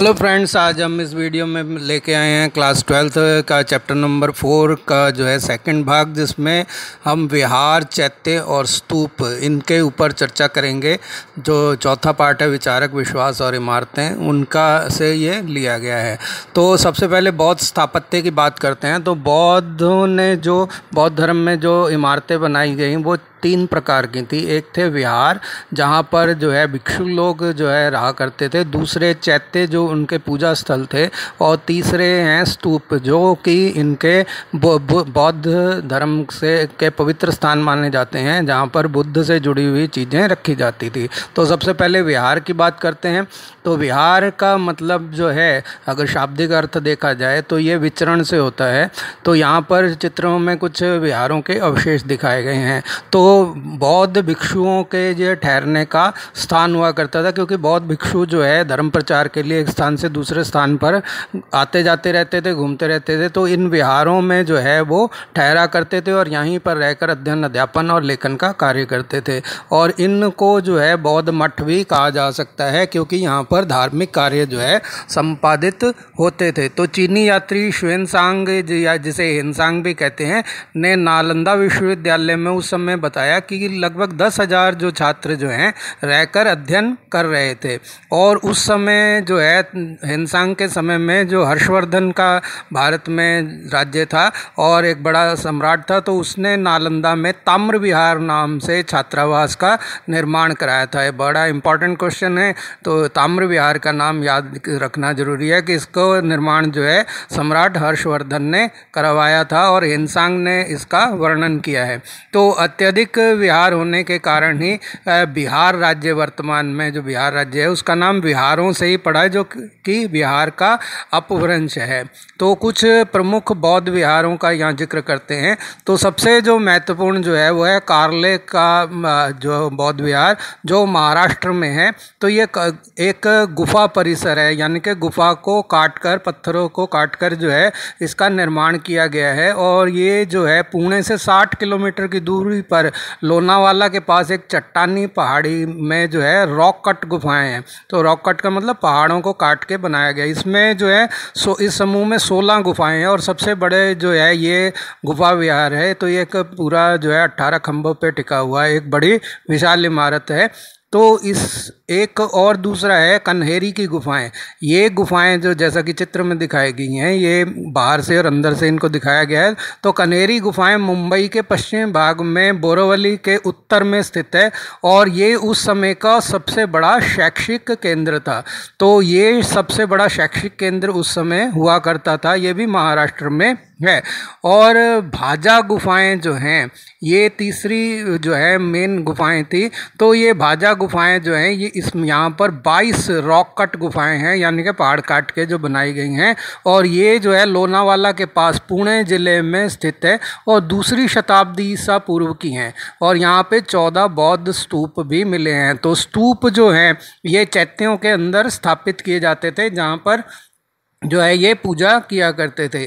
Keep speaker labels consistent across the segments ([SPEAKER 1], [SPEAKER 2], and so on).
[SPEAKER 1] hello friends आज हम इस वीडियो में लेके आए हैं क्लास ट्वेल्थ का चैप्टर नंबर फोर का जो है सेकंड भाग जिसमें हम विहार चैत्य और स्तूप इनके ऊपर चर्चा करेंगे जो चौथा पार्ट है विचारक विश्वास और इमारतें उनका से ये लिया गया है तो सबसे पहले बौद्ध स्थापत्य की बात करते हैं तो बौद्धों ने जो बौद्ध धर्म में जो इमारतें बनाई गई वो तीन प्रकार की थी एक थे विहार जहाँ पर जो है भिक्षु लोग जो है रहा करते थे दूसरे चैत्य जो उनके पूजा स्थल थे और तीसरे हैं स्तूप जो कि इनके बौद्ध धर्म से के पवित्र स्थान माने जाते हैं जहाँ पर बुद्ध से जुड़ी हुई चीज़ें रखी जाती थी तो सबसे पहले विहार की बात करते हैं तो विहार का मतलब जो है अगर शाब्दिक अर्थ देखा जाए तो ये विचरण से होता है तो यहाँ पर चित्रों में कुछ विहारों के अवशेष दिखाए गए हैं तो बौद्ध भिक्षुओं के जो ठहरने का स्थान हुआ करता था क्योंकि बौद्ध भिक्षु जो है धर्म प्रचार के लिए एक स्थान से दूसरे स्थान पर आते जाते रहते थे घूमते रहते थे तो इन विहारों में जो है वो ठहरा करते थे और यहीं पर रहकर अध्ययन अध्यापन और लेखन का कार्य करते थे और इनको जो है बौद्ध मठ भी कहा जा सकता है क्योंकि यहाँ पर धार्मिक कार्य जो है संपादित होते थे तो चीनी यात्री श्वेनसांग या जिसे हिंसांग भी कहते हैं ने नालंदा विश्वविद्यालय में उस समय बता बताया कि लगभग दस हज़ार जो छात्र जो हैं रहकर अध्ययन कर रहे थे और उस समय जो है हिंसांग के समय में जो हर्षवर्धन का भारत में राज्य था और एक बड़ा सम्राट था तो उसने नालंदा में ताम्र विहार नाम से छात्रावास का निर्माण कराया था ये बड़ा इंपॉर्टेंट क्वेश्चन है तो ताम्र विहार का नाम याद रखना जरूरी है कि इसको निर्माण जो है सम्राट हर्षवर्धन ने करवाया था और हिंसांग ने इसका वर्णन किया है तो अत्यधिक धार्मिक विहार होने के कारण ही बिहार राज्य वर्तमान में जो बिहार राज्य है उसका नाम बिहारों से ही पड़ा है जो कि बिहार का अपभ्रंश है तो कुछ प्रमुख बौद्ध विहारों का यहाँ जिक्र करते हैं तो सबसे जो महत्वपूर्ण जो है वो है कार्ले का जो बौद्ध विहार जो महाराष्ट्र में है तो ये एक गुफा परिसर है यानी कि गुफा को काटकर पत्थरों को काटकर जो है इसका निर्माण किया गया है और ये जो है पुणे से 60 किलोमीटर की दूरी पर लोनावाला के पास एक चट्टानी पहाड़ी में जो है रॉक कट गुफाएँ हैं तो रॉक कट का मतलब पहाड़ों को काट के बनाया गया इसमें जो है सो इस समूह में सोलह गुफाएँ हैं और सबसे बड़े जो है ये गुफा विहार है तो ये एक पूरा जो है अट्ठारह खम्भों पर टिका हुआ एक बड़ी विशाल इमारत है तो इस एक और दूसरा है कन्हेरी की गुफाएं ये गुफाएं जो जैसा कि चित्र में दिखाई गई हैं ये बाहर से और अंदर से इनको दिखाया गया है तो कन्हेरी गुफाएं मुंबई के पश्चिम भाग में बोरोवली के उत्तर में स्थित है और ये उस समय का सबसे बड़ा शैक्षिक केंद्र था तो ये सबसे बड़ा शैक्षिक केंद्र उस समय हुआ करता था ये भी महाराष्ट्र में है और भाजा गुफाएं जो हैं ये तीसरी जो है मेन गुफाएं थी तो ये भाजा गुफाएं जो हैं ये इस यहाँ पर 22 रॉक कट गुफाएं हैं यानी कि पहाड़ काट के जो बनाई गई हैं और ये जो है लोनावाला के पास पुणे ज़िले में स्थित है और दूसरी शताब्दी ईसा पूर्व की हैं और यहाँ पे चौदह बौद्ध स्तूप भी मिले हैं तो स्तूप जो हैं ये चैत्यों के अंदर स्थापित किए जाते थे जहाँ पर जो है ये पूजा किया करते थे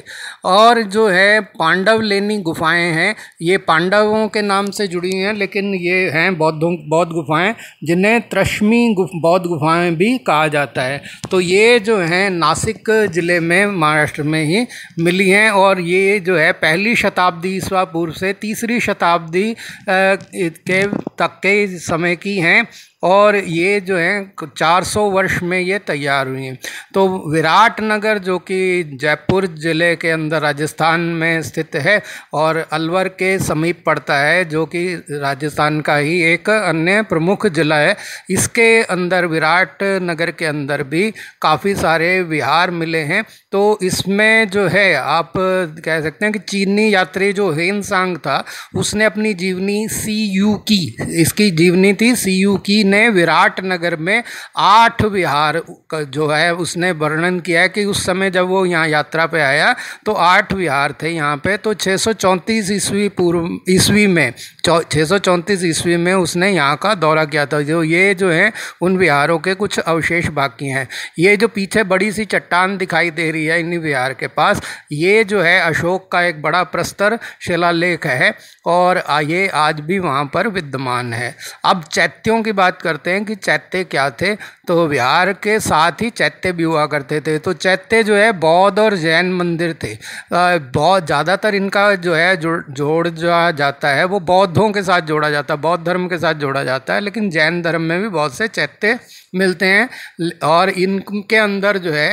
[SPEAKER 1] और जो है पांडव लेनी गुफाएं हैं ये पांडवों के नाम से जुड़ी हैं लेकिन ये हैं बौद्धों बौद्ध गुफाएं जिन्हें त्रश्मी गुफ, बौद्ध गुफाएं भी कहा जाता है तो ये जो हैं नासिक ज़िले में महाराष्ट्र में ही मिली हैं और ये जो है पहली शताब्दी ईस्वा पूर्व से तीसरी शताब्दी के तक के समय की हैं और ये जो है 400 वर्ष में ये तैयार हुई हैं तो विराट नगर जो कि जयपुर ज़िले के अंदर राजस्थान में स्थित है और अलवर के समीप पड़ता है जो कि राजस्थान का ही एक अन्य प्रमुख ज़िला है इसके अंदर विराट नगर के अंदर भी काफ़ी सारे विहार मिले हैं तो इसमें जो है आप कह सकते हैं कि चीनी यात्री जो हेन सांग था उसने अपनी जीवनी सी यू की इसकी जीवनी थी सी यू की ने विराट नगर में आठ विहार का जो है उसने वर्णन किया है कि उस समय जब वो यहाँ यात्रा पे आया तो आठ विहार थे यहाँ पे तो छः सौ चौंतीस ईस्वी पूर्व ईस्वी में छः सौ चौंतीस ईस्वी में उसने यहाँ का दौरा किया था जो ये जो है उन विहारों के कुछ अवशेष बाकी हैं ये जो पीछे बड़ी सी चट्टान दिखाई दे रही है इन्हीं विहार के पास ये जो है अशोक का एक बड़ा प्रस्तर शिलालेख है और ये आज भी वहाँ पर विद्यमान है अब चैत्यों की बात करते हैं कि चैत्य क्या थे तो बिहार के साथ ही चैत्य भी हुआ करते थे तो चैत्य जो है बौद्ध और जैन मंदिर थे बहुत ज़्यादातर इनका जो है जो, जोड़ जो जाता है वो बौद्धों के साथ जोड़ा जाता है बौद्ध धर्म के साथ जोड़ा जाता है लेकिन जैन धर्म में भी बहुत से चैत्य मिलते हैं और इनके अंदर जो है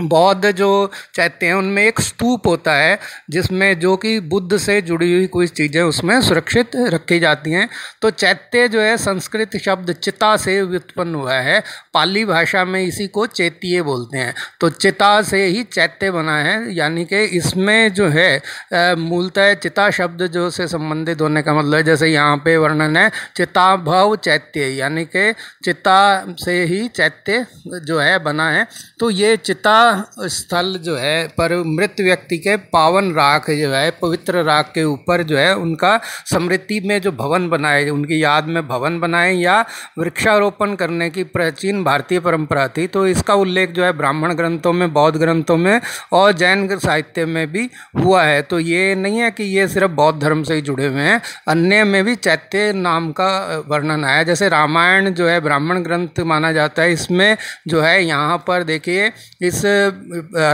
[SPEAKER 1] बौद्ध जो चैत्य हैं उनमें एक स्तूप होता है जिसमें जो कि बुद्ध से जुड़ी हुई कोई चीज़ें उसमें सुरक्षित रखी जाती हैं तो चैत्य जो है संस्कृत शब्द चिता से व्युत्पन्न हुआ है पाली भाषा में इसी को चैत्य बोलते हैं तो चिता से ही चैत्य बना है यानी कि इसमें जो है मूलतः चिता शब्द जो से संबंधित होने का मतलब है जैसे यहाँ पे वर्णन है चिता भव चैत्य यानी कि चिता से ही चैत्य जो है बना है तो ये चिता पूजा स्थल जो है पर मृत व्यक्ति के पावन राख जो है पवित्र राख के ऊपर जो है उनका स्मृति में जो भवन बनाए उनकी याद में भवन बनाए या वृक्षारोपण करने की प्राचीन भारतीय परंपरा थी तो इसका उल्लेख जो है ब्राह्मण ग्रंथों में बौद्ध ग्रंथों में और जैन साहित्य में भी हुआ है तो ये नहीं है कि ये सिर्फ बौद्ध धर्म से ही जुड़े हुए हैं अन्य में भी चैत्य नाम का वर्णन आया जैसे रामायण जो है ब्राह्मण ग्रंथ माना जाता है इसमें जो है यहाँ पर देखिए इस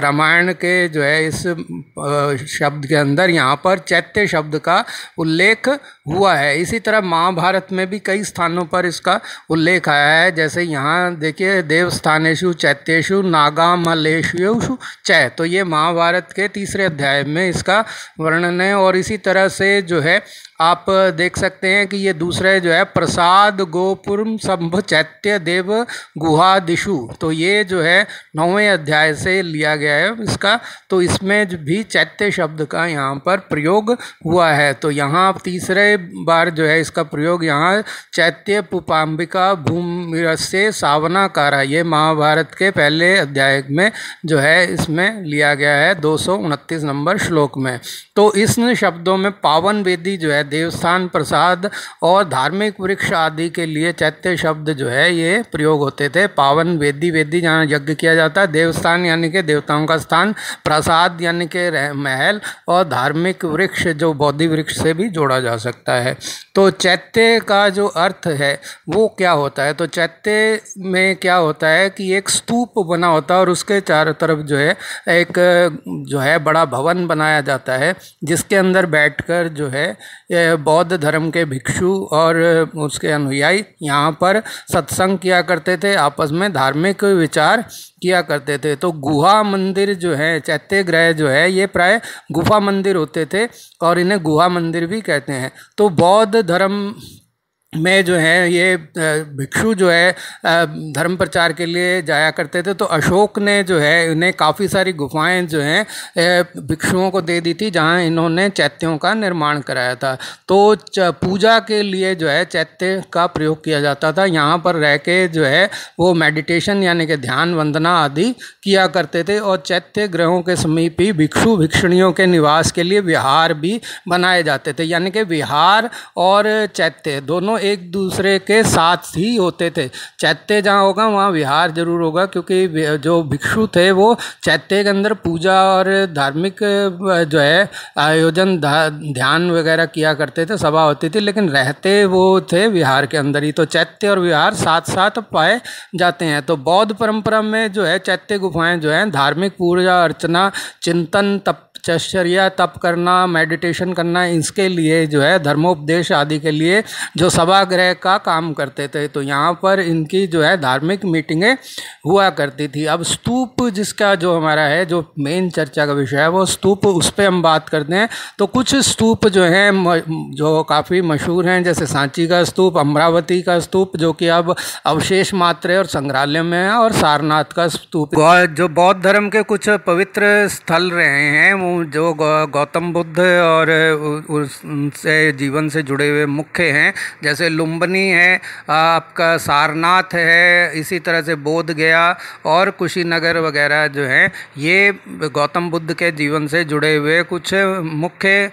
[SPEAKER 1] रामायण के जो है इस शब्द के अंदर यहाँ पर चैत्य शब्द का उल्लेख हुआ है इसी तरह महाभारत में भी कई स्थानों पर इसका उल्लेख आया है जैसे यहाँ देखिए देवस्थानेशु चैत्यशु नागामलेशु चै तो ये महाभारत के तीसरे अध्याय में इसका वर्णन है और इसी तरह से जो है आप देख सकते हैं कि ये दूसरे जो है प्रसाद गोपुर संभ चैत्य देव गुहा दिशु तो ये जो है नौवें अध्याय से लिया गया है इसका तो इसमें भी चैत्य शब्द का यहाँ पर प्रयोग हुआ है तो यहाँ तीसरे बार जो है इसका प्रयोग यहाँ चैत्य पुपाम्बिका भूमि से सावनाकारा ये महाभारत के पहले अध्याय में जो है इसमें लिया गया है दो नंबर श्लोक में तो इन शब्दों में पावन वेदी जो है है देवस्थान प्रसाद और धार्मिक वृक्ष आदि के लिए चैत्य शब्द जो है ये प्रयोग होते थे पावन वेदी वेदी जहाँ यज्ञ किया जाता है देवस्थान यानी कि देवताओं का स्थान प्रसाद यानी कि महल और धार्मिक वृक्ष जो बौद्धि वृक्ष से भी जोड़ा जा सकता है तो चैत्य का जो अर्थ है वो क्या होता है तो चैत्य में क्या होता है कि एक स्तूप बना होता है और उसके चारों तरफ जो है एक जो है बड़ा भवन बनाया जाता है जिसके अंदर बैठकर जो है बौद्ध धर्म के भिक्षु और उसके अनुयायी यहाँ पर सत्संग किया करते थे आपस में धार्मिक विचार किया करते थे तो गुहा मंदिर जो है चैत्य ग्रह जो है ये प्राय गुफा मंदिर होते थे और इन्हें गुहा मंदिर भी कहते हैं तो बौद्ध धर्म में जो है ये भिक्षु जो है धर्म प्रचार के लिए जाया करते थे तो अशोक ने जो है इन्हें काफ़ी सारी गुफाएं जो हैं भिक्षुओं को दे दी थी जहां इन्होंने चैत्यों का निर्माण कराया था तो पूजा के लिए जो है चैत्य का प्रयोग किया जाता था यहाँ पर रह के जो है वो मेडिटेशन यानी कि ध्यान वंदना आदि किया करते थे और चैत्य ग्रहों के समीप ही भिक्षु भिक्षुणियों के निवास के लिए विहार भी बनाए जाते थे यानी कि विहार और चैत्य दोनों एक दूसरे के साथ ही होते थे चैत्य जहाँ होगा वहाँ विहार जरूर होगा क्योंकि जो भिक्षु थे वो चैत्य के अंदर पूजा और धार्मिक जो है आयोजन ध्यान वगैरह किया करते थे सभा होती थी लेकिन रहते वो थे विहार के अंदर ही तो चैत्य और विहार साथ साथ पाए जाते हैं तो बौद्ध परंपरा में जो है चैत्य गुफाएं जो हैं धार्मिक पूजा अर्चना चिंतन तप चश्चर्या तप करना मेडिटेशन करना इसके लिए जो है धर्मोपदेश आदि के लिए जो सभागृह का काम करते थे तो यहाँ पर इनकी जो है धार्मिक मीटिंगें हुआ करती थी अब स्तूप जिसका जो हमारा है जो मेन चर्चा का विषय है वो स्तूप उस पर हम बात करते हैं तो कुछ स्तूप जो हैं जो काफ़ी मशहूर हैं जैसे सांची का स्तूप अमरावती का स्तूप जो कि अब अवशेष मात्र और संग्रहालय में है और सारनाथ का स्तूप जो बौद्ध धर्म के कुछ पवित्र स्थल रहे हैं वो हूँ जो गौतम बुद्ध और उनसे जीवन से जुड़े हुए मुख्य हैं जैसे लुम्बनी है आपका सारनाथ है इसी तरह से बोध गया और कुशीनगर वगैरह जो हैं ये गौतम बुद्ध के जीवन से जुड़े हुए कुछ मुख्य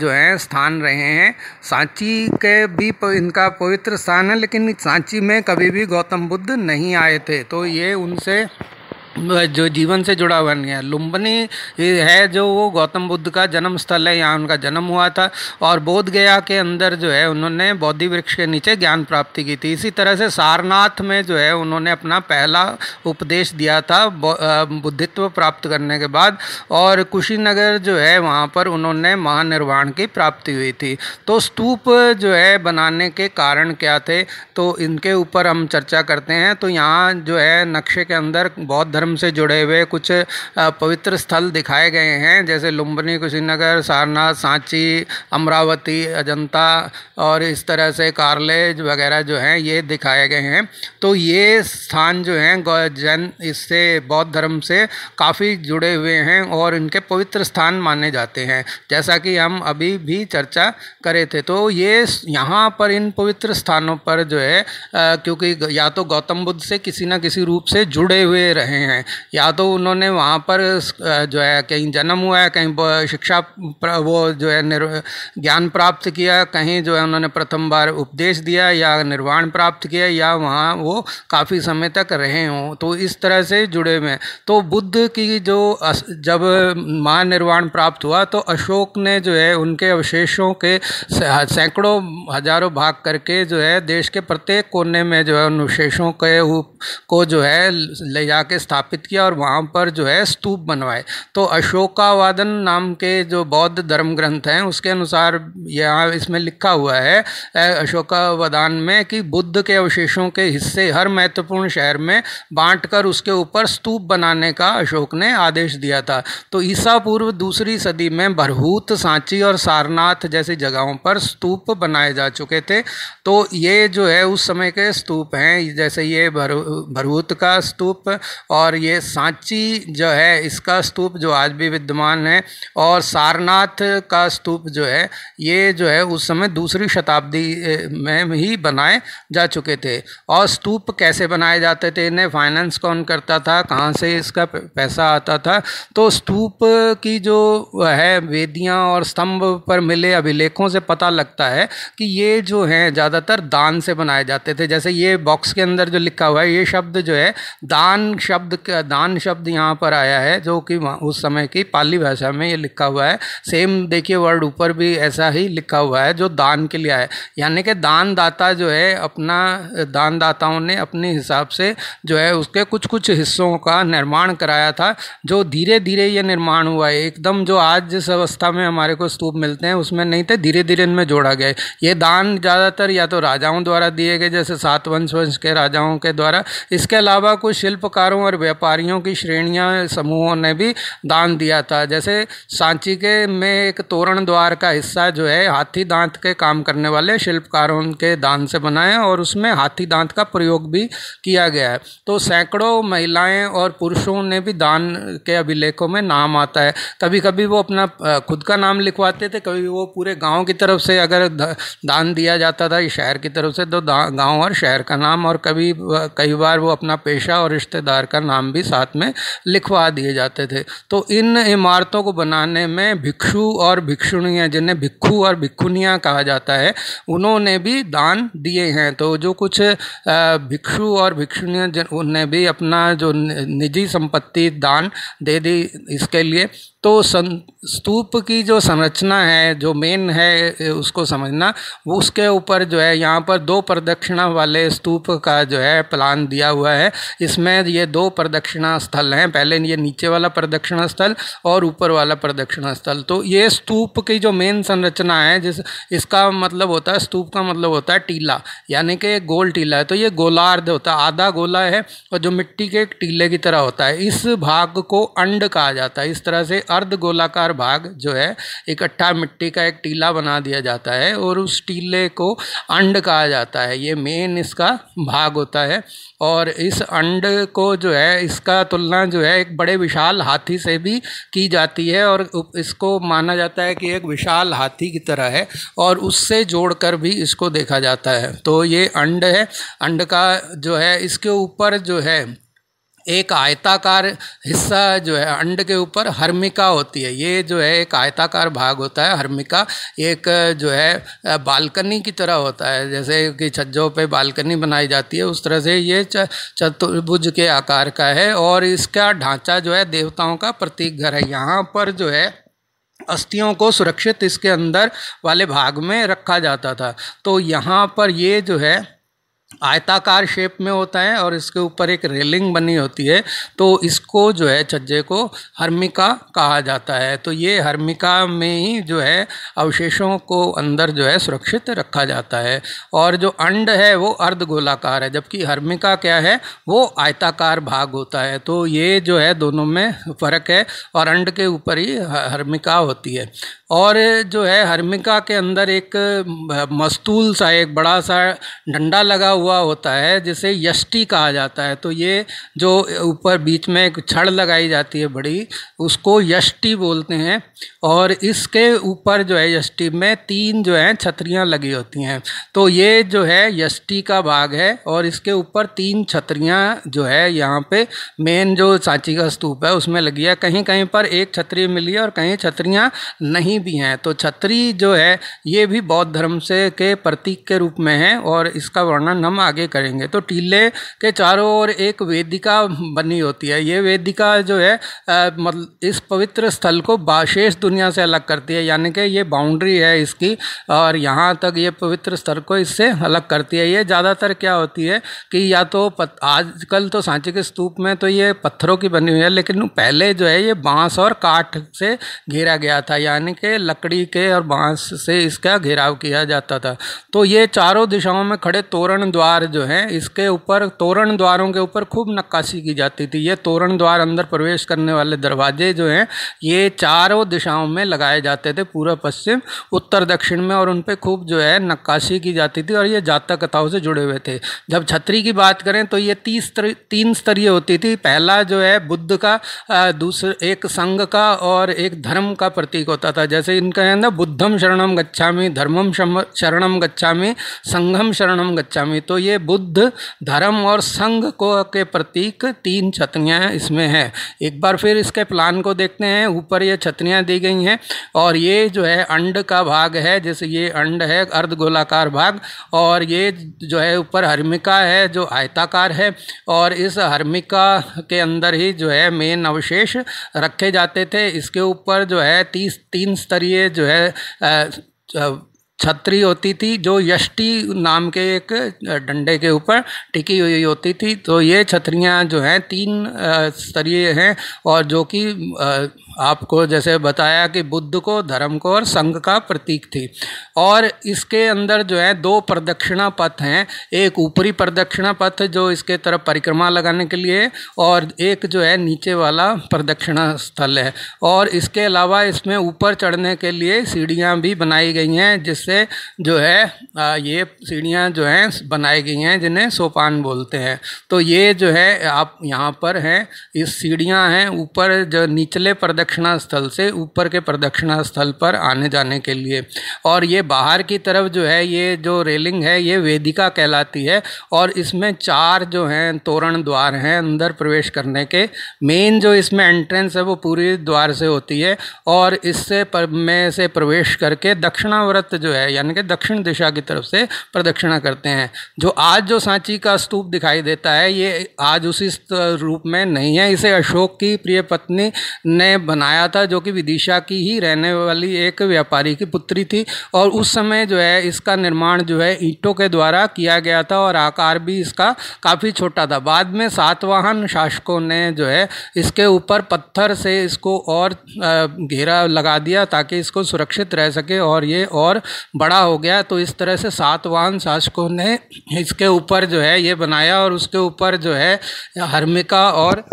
[SPEAKER 1] जो हैं स्थान रहे हैं सांची के भी इनका पवित्र स्थान है लेकिन सांची में कभी भी गौतम बुद्ध नहीं आए थे तो ये उनसे जो जीवन से जुड़ा हुआ नहीं है लुम्बनी है जो वो गौतम बुद्ध का जन्म स्थल है यहाँ उनका जन्म हुआ था और बोध गया के अंदर जो है उन्होंने बौद्धि वृक्ष के नीचे ज्ञान प्राप्ति की थी इसी तरह से सारनाथ में जो है उन्होंने अपना पहला उपदेश दिया था बुद्धित्व प्राप्त करने के बाद और कुशीनगर जो है वहाँ पर उन्होंने महानिर्वाण की प्राप्ति हुई थी तो स्तूप जो है बनाने के कारण क्या थे तो इनके ऊपर हम चर्चा करते हैं तो यहाँ जो है नक्शे के अंदर बौद्ध धर्म से जुड़े हुए कुछ पवित्र स्थल दिखाए गए हैं जैसे लुम्बनी कुशीनगर सारनाथ सांची अमरावती अजंता और इस तरह से कार्लेज वगैरह जो हैं ये दिखाए गए हैं तो ये स्थान जो हैं जैन इससे बौद्ध धर्म से काफ़ी जुड़े हुए हैं और इनके पवित्र स्थान माने जाते हैं जैसा कि हम अभी भी चर्चा करे थे तो ये यहाँ पर इन पवित्र स्थानों पर जो है क्योंकि या तो गौतम बुद्ध से किसी न किसी रूप से जुड़े हुए रहे हैं हैं या तो उन्होंने वहाँ पर जो है कहीं जन्म हुआ है कहीं शिक्षा वो जो है ज्ञान प्राप्त किया कहीं जो है उन्होंने प्रथम बार उपदेश दिया या निर्वाण प्राप्त किया या वहाँ वो काफ़ी समय तक रहे हों तो इस तरह से जुड़े हुए तो बुद्ध की जो जब मान निर्वाण प्राप्त हुआ तो अशोक ने जो है उनके अवशेषों के सैकड़ों हजारों भाग करके जो है देश के प्रत्येक कोने में जो है उन अवशेषों के को जो है ले जाके स्थापित स्थापित किया और वहाँ पर जो है स्तूप बनवाए तो अशोकावादन नाम के जो बौद्ध धर्म ग्रंथ हैं उसके अनुसार यहाँ इसमें लिखा हुआ है अशोकावदान में कि बुद्ध के अवशेषों के हिस्से हर महत्वपूर्ण शहर में बाँट उसके ऊपर स्तूप बनाने का अशोक ने आदेश दिया था तो ईसा पूर्व दूसरी सदी में भरहूत सांची और सारनाथ जैसी जगहों पर स्तूप बनाए जा चुके थे तो ये जो है उस समय के स्तूप हैं जैसे ये भर भरहूत का स्तूप और और ये सांची जो है इसका स्तूप जो आज भी विद्यमान है और सारनाथ का स्तूप जो है ये जो है उस समय दूसरी शताब्दी में ही बनाए जा चुके थे और स्तूप कैसे बनाए जाते थे इन्हें फाइनेंस कौन करता था कहाँ से इसका पैसा आता था तो स्तूप की जो है वेदियाँ और स्तंभ पर मिले अभिलेखों से पता लगता है कि ये जो हैं ज़्यादातर दान से बनाए जाते थे जैसे ये बॉक्स के अंदर जो लिखा हुआ है ये शब्द जो है दान शब्द का दान शब्द यहाँ पर आया है जो कि उस समय की पाली भाषा में ये लिखा हुआ है सेम देखिए वर्ड ऊपर भी ऐसा ही लिखा हुआ है जो दान के लिए आया यानी कि दानदाता जो है अपना दानदाताओं ने अपने हिसाब से जो है उसके कुछ कुछ हिस्सों का निर्माण कराया था जो धीरे धीरे ये निर्माण हुआ है एकदम जो आज जिस अवस्था में हमारे को स्तूप मिलते हैं उसमें नहीं थे धीरे धीरे इनमें जोड़ा गया ये दान ज़्यादातर या तो राजाओं द्वारा दिए गए जैसे सात वंश वंश के राजाओं के द्वारा इसके अलावा कुछ शिल्पकारों और व्यापारियों की श्रेणियां समूहों ने भी दान दिया था जैसे सांची के में एक तोरण द्वार का हिस्सा जो है हाथी दांत के काम करने वाले शिल्पकारों के दान से बनाए और उसमें हाथी दांत का प्रयोग भी किया गया है तो सैकड़ों महिलाएं और पुरुषों ने भी दान के अभिलेखों में नाम आता है कभी कभी वो अपना खुद का नाम लिखवाते थे कभी वो पूरे गाँव की तरफ से अगर दान दिया जाता था शहर की तरफ से तो गांव और शहर का नाम और कभी कई बार वो अपना पेशा और रिश्तेदार का नाम नाम भी साथ में लिखवा दिए जाते थे तो इन इमारतों को बनाने में भिक्षु और भिक्षुणियाँ जिन्हें भिक्षु और भिक्षुनियाँ कहा जाता है उन्होंने भी दान दिए हैं तो जो कुछ भिक्षु और भिक्षुणियाँ उन्हें भी अपना जो निजी संपत्ति दान दे दी इसके लिए तो स्तूप की जो संरचना है जो मेन है उसको समझना वो उसके ऊपर जो है यहाँ पर दो प्रदक्षिणा वाले स्तूप का जो है प्लान दिया हुआ है इसमें ये दो प्रदक्षिणा स्थल हैं पहले ये नीचे वाला प्रदक्षिणा स्थल और ऊपर वाला प्रदक्षिणा स्थल तो ये स्तूप की जो मेन संरचना है जिस इसका मतलब होता है स्तूप का मतलब होता है टीला यानी कि गोल टीला है तो ये गोलार्ध होता है आधा गोला है और जो मिट्टी के एक टीले की तरह होता है इस भाग को अंड कहा जाता है इस तरह से अर्ध गोलाकार भाग जो है इकट्ठा मिट्टी का एक टीला बना दिया जाता है और उस टीले को अंड कहा जाता है ये मेन इसका भाग होता है और इस अंड को जो है इसका तुलना जो है एक बड़े विशाल हाथी से भी की जाती है और इसको माना जाता है कि एक विशाल हाथी की तरह है और उससे जोड़कर भी इसको देखा जाता है तो ये अंड है अंड का जो है इसके ऊपर जो है एक आयताकार हिस्सा जो है अंड के ऊपर हर्मिका होती है ये जो है एक आयताकार भाग होता है हर्मिका एक जो है बालकनी की तरह होता है जैसे कि छज्जों पे बालकनी बनाई जाती है उस तरह से ये चतुर्भुज के आकार का है और इसका ढांचा जो है देवताओं का प्रतीक घर है यहाँ पर जो है अस्थियों को सुरक्षित इसके अंदर वाले भाग में रखा जाता था तो यहाँ पर ये जो है आयताकार शेप में होता है और इसके ऊपर एक रेलिंग बनी होती है तो इसको जो है छज्जे को हर्मिका कहा जाता है तो ये हर्मिका में ही जो है अवशेषों को अंदर जो है सुरक्षित रखा जाता है और जो अंड है वो अर्ध गोलाकार है जबकि हर्मिका क्या है वो आयताकार भाग होता है तो ये जो है दोनों में फ़र्क है और अंड के ऊपर ही हर्मिका होती है और जो है हर्मिका के अंदर एक मस्तूल सा एक बड़ा सा डंडा लगा हुआ होता है जिसे यष्टि कहा जाता है तो ये जो ऊपर बीच में एक छड़ लगाई जाती है बड़ी उसको यष्टि बोलते हैं और इसके ऊपर जो है यष्टि में तीन जो है छतरियाँ लगी होती हैं तो ये जो है यष्टि का भाग है और इसके ऊपर तीन छतरियाँ जो है यहाँ पे मेन जो सांची का स्तूप है उसमें लगी है कहीं कहीं पर एक छतरी मिली है और कहीं छतरियाँ नहीं भी हैं तो छतरी जो है ये भी बौद्ध धर्म से के प्रतीक के रूप में है और इसका वर्णन हम आगे करेंगे तो टीले के चारों ओर एक वेदिका बनी होती है ये वेदिका जो है मतलब इस पवित्र स्थल को बाशेष दुनिया से अलग करती है यानी कि ये बाउंड्री है इसकी और यहाँ तक ये पवित्र स्थल को इससे अलग करती है ये ज़्यादातर क्या होती है कि या तो आजकल तो सांची के स्तूप में तो ये पत्थरों की बनी हुई है लेकिन पहले जो है ये बांस और काठ से घेरा गया था यानी कि के लकड़ी के और बांस से इसका घेराव किया जाता था तो ये चारों दिशाओं में खड़े तोरण द्वार जो हैं इसके ऊपर तोरण द्वारों के ऊपर खूब नक्काशी की जाती थी ये तोरण द्वार अंदर प्रवेश करने वाले दरवाजे जो हैं ये चारों दिशाओं में लगाए जाते थे पूरा पश्चिम उत्तर दक्षिण में और उन पर खूब जो है नक्काशी की जाती थी और ये जातक कथाओं से जुड़े हुए थे जब छतरी की बात करें तो ये तीस तीन स्तरीय होती थी पहला जो है बुद्ध का दूसरा एक संघ का और एक धर्म का प्रतीक होता था जैसे इनका है ना बुद्धम शरणम गच्छामी धर्मम शरणम गच्छामी संघम शरणम गच्छामी तो ये बुद्ध धर्म और संघ को के प्रतीक तीन छतनियाँ इसमें हैं एक बार फिर इसके प्लान को देखते हैं ऊपर ये छतनियाँ दी गई हैं और ये जो है अंड का भाग है जैसे ये अंड है अर्ध गोलाकार भाग और ये जो है ऊपर हर्मिका है जो आयताकार है और इस हर्मिका के अंदर ही जो है मेन अवशेष रखे जाते थे इसके ऊपर जो है तीस तीन स्तरीय जो है छतरी होती थी जो यष्टि नाम के एक डंडे के ऊपर टिकी हुई होती थी तो ये छतरियाँ जो हैं तीन स्तरीय हैं और जो कि आपको जैसे बताया कि बुद्ध को धर्म को और संघ का प्रतीक थी और इसके अंदर जो है दो प्रदक्षिणा पथ हैं एक ऊपरी प्रदक्षिणा पथ जो इसके तरफ परिक्रमा लगाने के लिए और एक जो है नीचे वाला प्रदक्षिणा स्थल है और इसके अलावा इसमें ऊपर चढ़ने के लिए सीढ़ियाँ भी बनाई गई हैं जिससे जो है ये सीढ़ियाँ जो हैं बनाई गई हैं जिन्हें सोपान बोलते हैं तो ये जो है आप यहाँ पर हैं इस सीढ़ियाँ हैं ऊपर जो निचले प्रदक्षिण प्रदक्षिणा स्थल से ऊपर के प्रदक्षिणा स्थल पर आने जाने के लिए और ये बाहर की तरफ जो है ये जो रेलिंग है ये वेदिका कहलाती है और इसमें चार जो हैं तोरण द्वार हैं अंदर प्रवेश करने के मेन जो इसमें एंट्रेंस है वो पूरी द्वार से होती है और इससे पर में से प्रवेश करके दक्षिणाव्रत जो है यानी कि दक्षिण दिशा की तरफ से प्रदक्षिणा करते हैं जो आज जो सांची का स्तूप दिखाई देता है ये आज उसी रूप में नहीं है इसे अशोक की प्रिय पत्नी ने बना बनाया था जो कि विदिशा की ही रहने वाली एक व्यापारी की पुत्री थी और उस समय जो है इसका निर्माण जो है ईंटों के द्वारा किया गया था और आकार भी इसका काफ़ी छोटा था बाद में सातवाहन शासकों ने जो है इसके ऊपर पत्थर से इसको और घेरा लगा दिया ताकि इसको सुरक्षित रह सके और ये और बड़ा हो गया तो इस तरह से सातवाहन शासकों ने इसके ऊपर जो है ये बनाया और उसके ऊपर जो है हर्मिका और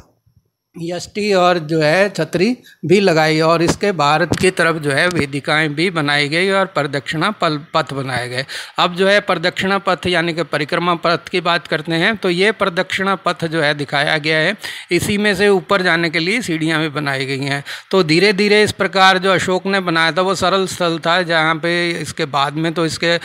[SPEAKER 1] यष्टी और जो है छतरी भी लगाई और इसके भारत की तरफ जो है वेदिकाएं भी बनाई गई और प्रदक्षिणा पल पथ बनाए गए अब जो है प्रदक्षिणा पथ यानी कि परिक्रमा पथ की बात करते हैं तो ये प्रदक्षिणा पथ जो है दिखाया गया है इसी में से ऊपर जाने के लिए सीढ़ियाँ भी बनाई गई हैं तो धीरे धीरे इस प्रकार जो अशोक ने बनाया था वो सरल स्थल था जहाँ पर इसके बाद में तो इसके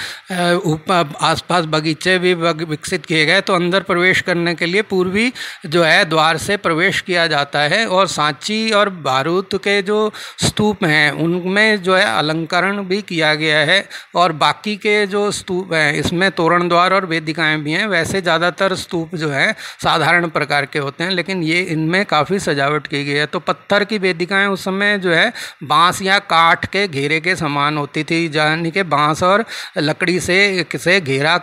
[SPEAKER 1] आसपास बगीचे भी विकसित किए गए तो अंदर प्रवेश करने के लिए पूर्वी जो है द्वार से प्रवेश किया जा जाता है और सांची और बारूद के जो स्तूप हैं उनमें जो है अलंकरण भी किया गया है और बाकी के जो स्तूप हैं इसमें तोरण द्वार और वेदिकाएं भी हैं वैसे ज़्यादातर स्तूप जो हैं साधारण प्रकार के होते हैं लेकिन ये इनमें काफ़ी सजावट की गई है तो पत्थर की वेदिकाएँ उस समय जो है बाँस या काठ के घेरे के समान होती थी यानी कि बाँस और लकड़ी से से घेरा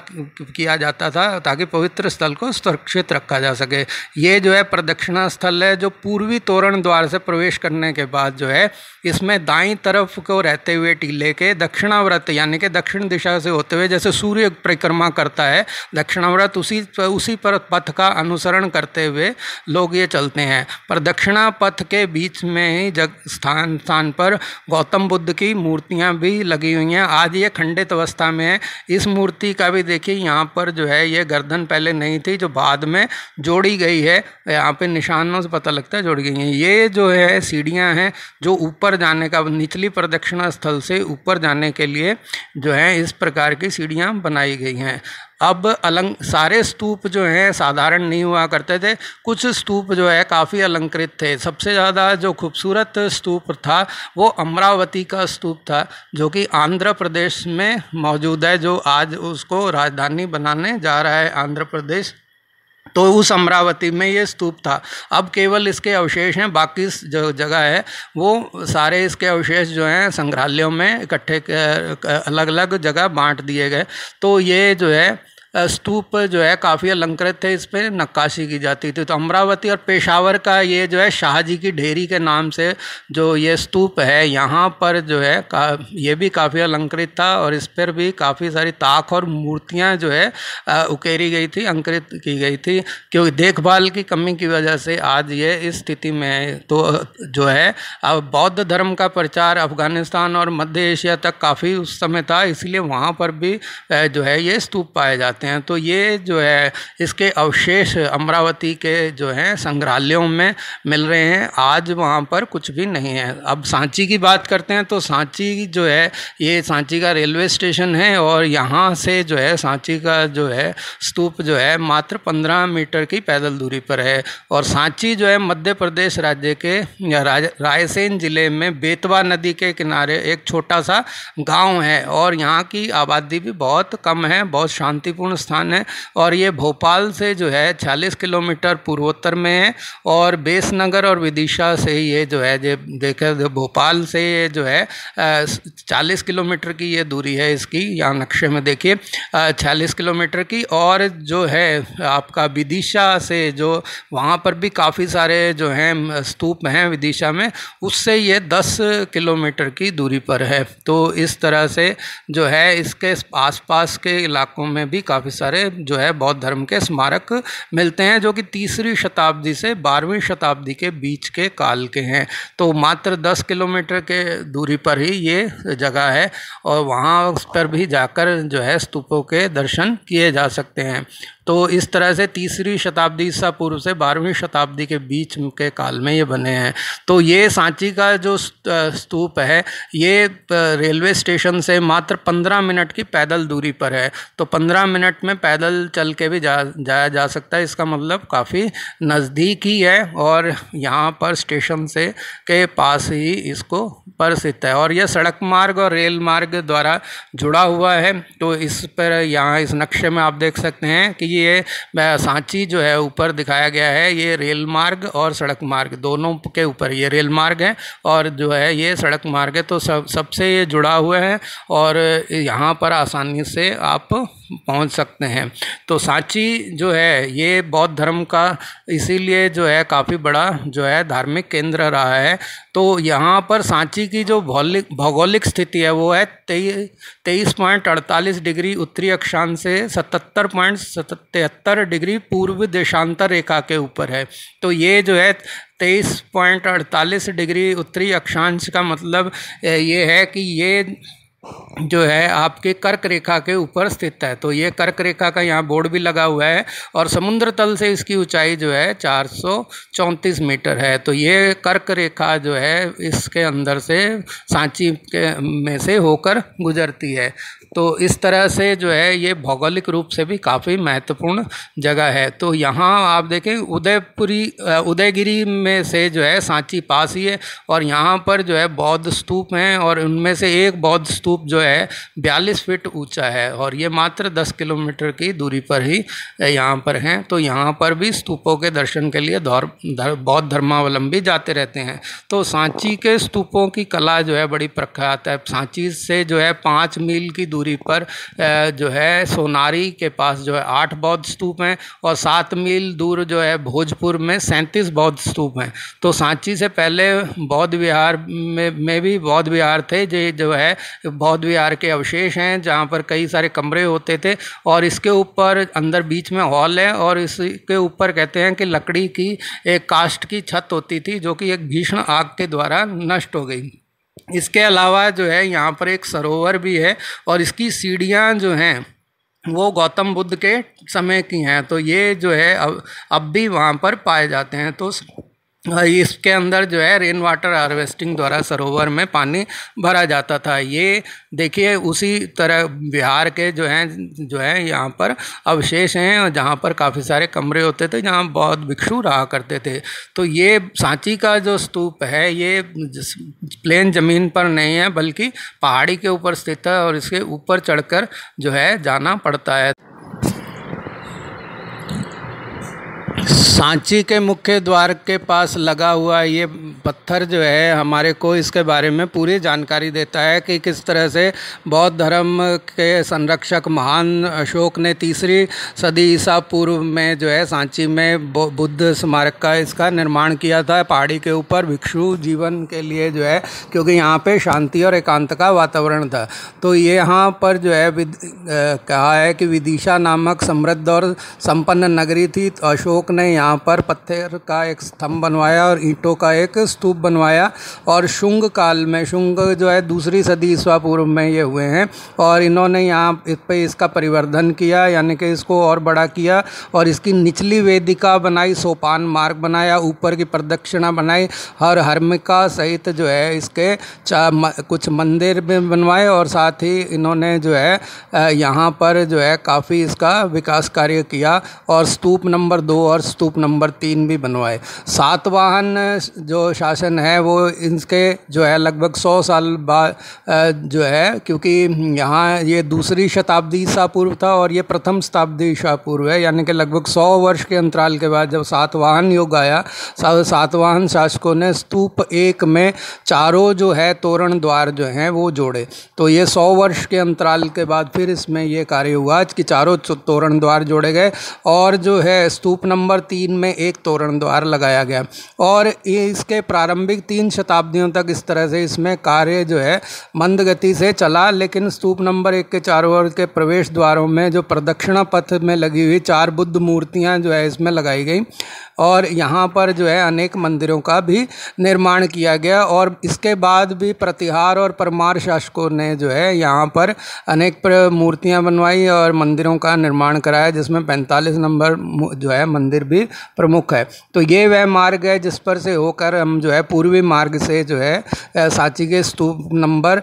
[SPEAKER 1] किया जाता था ताकि पवित्र स्थल को सुरक्षित रखा जा सके ये जो है प्रदक्षिणा स्थल है जो पूर्वी तोरण द्वार से प्रवेश करने के बाद जो है इसमें दाई तरफ को रहते हुए टीले के दक्षिणाव्रत यानी कि दक्षिण दिशा से होते हुए जैसे सूर्य परिक्रमा करता है दक्षिणाव्रत उसी उसी पर पथ का अनुसरण करते हुए लोग ये चलते हैं पर दक्षिणा पथ के बीच में ही जग स्थान स्थान पर गौतम बुद्ध की मूर्तियाँ भी लगी हुई हैं आज ये खंडित अवस्था में है इस मूर्ति का भी देखिए यहाँ पर जो है ये गर्दन पहले नहीं थी जो बाद में जोड़ी गई है यहाँ पे निशानों से पता लगता है जुड़ गई हैं ये जो है सीढ़ियाँ हैं जो ऊपर जाने का निचली प्रदक्षिणा स्थल से ऊपर जाने के लिए जो है इस प्रकार की सीढ़ियाँ बनाई गई हैं अब अलंक सारे स्तूप जो हैं साधारण नहीं हुआ करते थे कुछ स्तूप जो है काफ़ी अलंकृत थे सबसे ज़्यादा जो खूबसूरत स्तूप था वो अमरावती का स्तूप था जो कि आंध्र प्रदेश में मौजूद है जो आज उसको राजधानी बनाने जा रहा है आंध्र प्रदेश तो उस अमरावती में ये स्तूप था अब केवल इसके अवशेष हैं बाकी जो जगह है वो सारे इसके अवशेष जो हैं संग्रहालयों में इकट्ठे अलग अलग जगह बांट दिए गए तो ये जो है स्तूप जो है काफ़ी अलंकृत थे इस पर नक्काशी की जाती थी तो अमरावती और पेशावर का ये जो है शाहजी की ढेरी के नाम से जो ये स्तूप है यहाँ पर जो है का ये भी काफ़ी अलंकृत था और इस पर भी काफ़ी सारी ताक और मूर्तियाँ जो है उकेरी गई थी अंकृत की गई थी क्योंकि देखभाल की कमी की वजह से आज ये इस स्थिति में है तो जो है अब बौद्ध धर्म का प्रचार अफगानिस्तान और मध्य एशिया तक काफ़ी उस समय था इसलिए वहाँ पर भी जो है ये स्तूप पाए जाते कहते हैं तो ये जो है इसके अवशेष अमरावती के जो हैं संग्रहालयों में मिल रहे हैं आज वहाँ पर कुछ भी नहीं है अब सांची की बात करते हैं तो सांची जो है ये सांची का रेलवे स्टेशन है और यहाँ से जो है सांची का जो है स्तूप जो है मात्र पंद्रह मीटर की पैदल दूरी पर है और सांची जो है मध्य प्रदेश राज्य के रायसेन ज़िले में बेतवा नदी के किनारे एक छोटा सा गांव है और यहाँ की आबादी भी बहुत कम है बहुत शांतिपूर्ण महत्वपूर्ण स्थान है और ये भोपाल से जो है 40 किलोमीटर पूर्वोत्तर में है और बेसनगर और विदिशा से ये जो है ये देखा तो भोपाल से ये जो है चालीस किलोमीटर की ये दूरी है इसकी यहाँ नक्शे में देखिए छियालीस किलोमीटर की और जो है आपका विदिशा से जो वहाँ पर भी काफ़ी सारे जो हैं स्तूप हैं विदिशा में उससे ये दस किलोमीटर की दूरी पर है तो इस तरह से जो है इसके आसपास के इलाकों में भी काफ़ी काफ़ी सारे जो है बौद्ध धर्म के स्मारक मिलते हैं जो कि तीसरी शताब्दी से बारहवीं शताब्दी के बीच के काल के हैं तो मात्र दस किलोमीटर के दूरी पर ही ये जगह है और वहाँ पर भी जाकर जो है स्तूपों के दर्शन किए जा सकते हैं तो इस तरह से तीसरी शताब्दी ईसा पूर्व से बारहवीं शताब्दी के बीच के काल में ये बने हैं तो ये सांची का जो स्तूप है ये रेलवे स्टेशन से मात्र पंद्रह मिनट की पैदल दूरी पर है तो पंद्रह मिनट में पैदल चल के भी जा जाया जा सकता है इसका मतलब काफ़ी नज़दीक ही है और यहाँ पर स्टेशन से के पास ही इसको पर स्थित है और यह सड़क मार्ग और रेल मार्ग द्वारा जुड़ा हुआ है तो इस पर यहाँ इस नक्शे में आप देख सकते हैं कि ये ये सांची जो है ऊपर दिखाया गया है ये रेल मार्ग और सड़क मार्ग दोनों के ऊपर ये रेल मार्ग है और जो है ये सड़क मार्ग है तो सब सबसे ये जुड़ा हुआ है और यहाँ पर आसानी से आप पहुंच सकते हैं तो सांची जो है ये बौद्ध धर्म का इसीलिए जो है काफ़ी बड़ा जो है धार्मिक केंद्र रहा है तो यहाँ पर सांची की जो भौलिक भौगोलिक स्थिति है वो है तेईस पॉइंट अड़तालीस डिग्री उत्तरी अक्षांश से सतहत्तर पॉइंट तिहत्तर डिग्री पूर्व देशांतर रेखा के ऊपर है तो ये जो है तेईस पॉइंट अड़तालीस डिग्री उत्तरी अक्षांश का मतलब ये है कि ये जो है आपके कर्क रेखा के ऊपर स्थित है तो ये कर्क रेखा का यहाँ बोर्ड भी लगा हुआ है और समुद्र तल से इसकी ऊंचाई जो है चार मीटर है तो ये कर्क रेखा जो है इसके अंदर से सांची के में से होकर गुजरती है तो इस तरह से जो है ये भौगोलिक रूप से भी काफ़ी महत्वपूर्ण जगह है तो यहाँ आप देखें उदयपुरी उदयगिरी में से जो है सांची पास ही है और यहाँ पर जो है बौद्ध स्तूप हैं और उनमें से एक बौद्ध स्तूप जो है बयालीस फीट ऊंचा है और ये मात्र दस किलोमीटर की दूरी पर ही यहाँ पर हैं तो यहाँ पर भी स्तूपों के दर्शन के लिए धौर धर, बौद्ध धर्मावलंबी जाते रहते हैं तो सांची के स्तूपों की कला जो है बड़ी प्रख्यात है सांची से जो है पाँच मील की दूरी दूरी पर जो है सोनारी के पास जो है आठ बौद्ध स्तूप हैं और सात मील दूर जो है भोजपुर में सैंतीस बौद्ध स्तूप हैं तो सांची से पहले बौद्ध विहार में में भी बौद्ध विहार थे जो जो है बौद्ध विहार के अवशेष हैं जहाँ पर कई सारे कमरे होते थे और इसके ऊपर अंदर बीच में हॉल है और इसके ऊपर कहते हैं कि लकड़ी की एक कास्ट की छत होती थी जो कि एक भीषण आग के द्वारा नष्ट हो गई इसके अलावा जो है यहाँ पर एक सरोवर भी है और इसकी सीढ़ियाँ जो हैं वो गौतम बुद्ध के समय की हैं तो ये जो है अब अब भी वहाँ पर पाए जाते हैं तो हाँ, इसके अंदर जो है रेन वाटर हार्वेस्टिंग द्वारा सरोवर में पानी भरा जाता था ये देखिए उसी तरह बिहार के जो हैं जो है यहाँ पर अवशेष हैं जहाँ पर काफ़ी सारे कमरे होते थे जहाँ बहुत भिक्षु रहा करते थे तो ये सांची का जो स्तूप है ये प्लेन ज़मीन पर नहीं है बल्कि पहाड़ी के ऊपर स्थित है और इसके ऊपर चढ़कर जो है जाना पड़ता है सांची के मुख्य द्वार के पास लगा हुआ ये पत्थर जो है हमारे को इसके बारे में पूरी जानकारी देता है कि किस तरह से बौद्ध धर्म के संरक्षक महान अशोक ने तीसरी सदी ईसा पूर्व में जो है सांची में बुद्ध स्मारक का इसका निर्माण किया था पहाड़ी के ऊपर भिक्षु जीवन के लिए जो है क्योंकि यहाँ पे शांति और एकांत का वातावरण था तो ये यहाँ पर जो है विद, आ, कहा है कि विदिशा नामक समृद्ध और संपन्न नगरी थी तो अशोक ने यहाँ यहाँ पर पत्थर का एक स्तंभ बनवाया और ईंटों का एक स्तूप बनवाया और शुंग काल में शुंग जो है दूसरी सदी ईस्वा पूर्व में ये हुए हैं और इन्होंने यहाँ इस पर इसका परिवर्धन किया यानी कि इसको और बड़ा किया और इसकी निचली वेदिका बनाई सोपान मार्ग बनाया ऊपर की प्रदक्षिणा बनाई हर हर्मिका सहित जो है इसके म, कुछ मंदिर भी बनवाए और साथ ही इन्होंने जो है यहाँ पर जो है काफ़ी इसका विकास कार्य किया और स्तूप नंबर दो और स्तूप स्तूप नंबर तीन भी बनवाए सातवाहन जो शासन है वो इनके जो है लगभग सौ साल बाद जो है क्योंकि यहाँ ये दूसरी शताब्दी ईसा पूर्व था और ये प्रथम शताब्दी ईसा पूर्व है यानी कि लगभग सौ वर्ष के अंतराल के बाद जब सातवाहन युग आया सातवाहन शासकों ने स्तूप एक में चारों जो है तोरण द्वार जो हैं वो जोड़े तो ये सौ वर्ष के अंतराल के बाद फिर इसमें ये कार्य हुआ कि चारों तोरण द्वार जोड़े गए और जो है स्तूप नंबर तीन तीन में एक तोरण द्वार लगाया गया और इसके प्रारंभिक तीन शताब्दियों तक इस तरह से इसमें कार्य जो है मंद गति से चला लेकिन स्तूप नंबर एक के चारों ओर के प्रवेश द्वारों में जो प्रदक्षिणा पथ में लगी हुई चार बुद्ध मूर्तियाँ जो है इसमें लगाई गई और यहाँ पर जो है अनेक मंदिरों का भी निर्माण किया गया और इसके बाद भी प्रतिहार और परमार शासकों ने जो है यहाँ पर अनेक मूर्तियाँ बनवाई और मंदिरों का निर्माण कराया जिसमें पैंतालीस नंबर जो है मंदिर भी प्रमुख है तो ये वह मार्ग है जिस पर से होकर हम जो है पूर्वी मार्ग से जो है सांची के स्तूप नंबर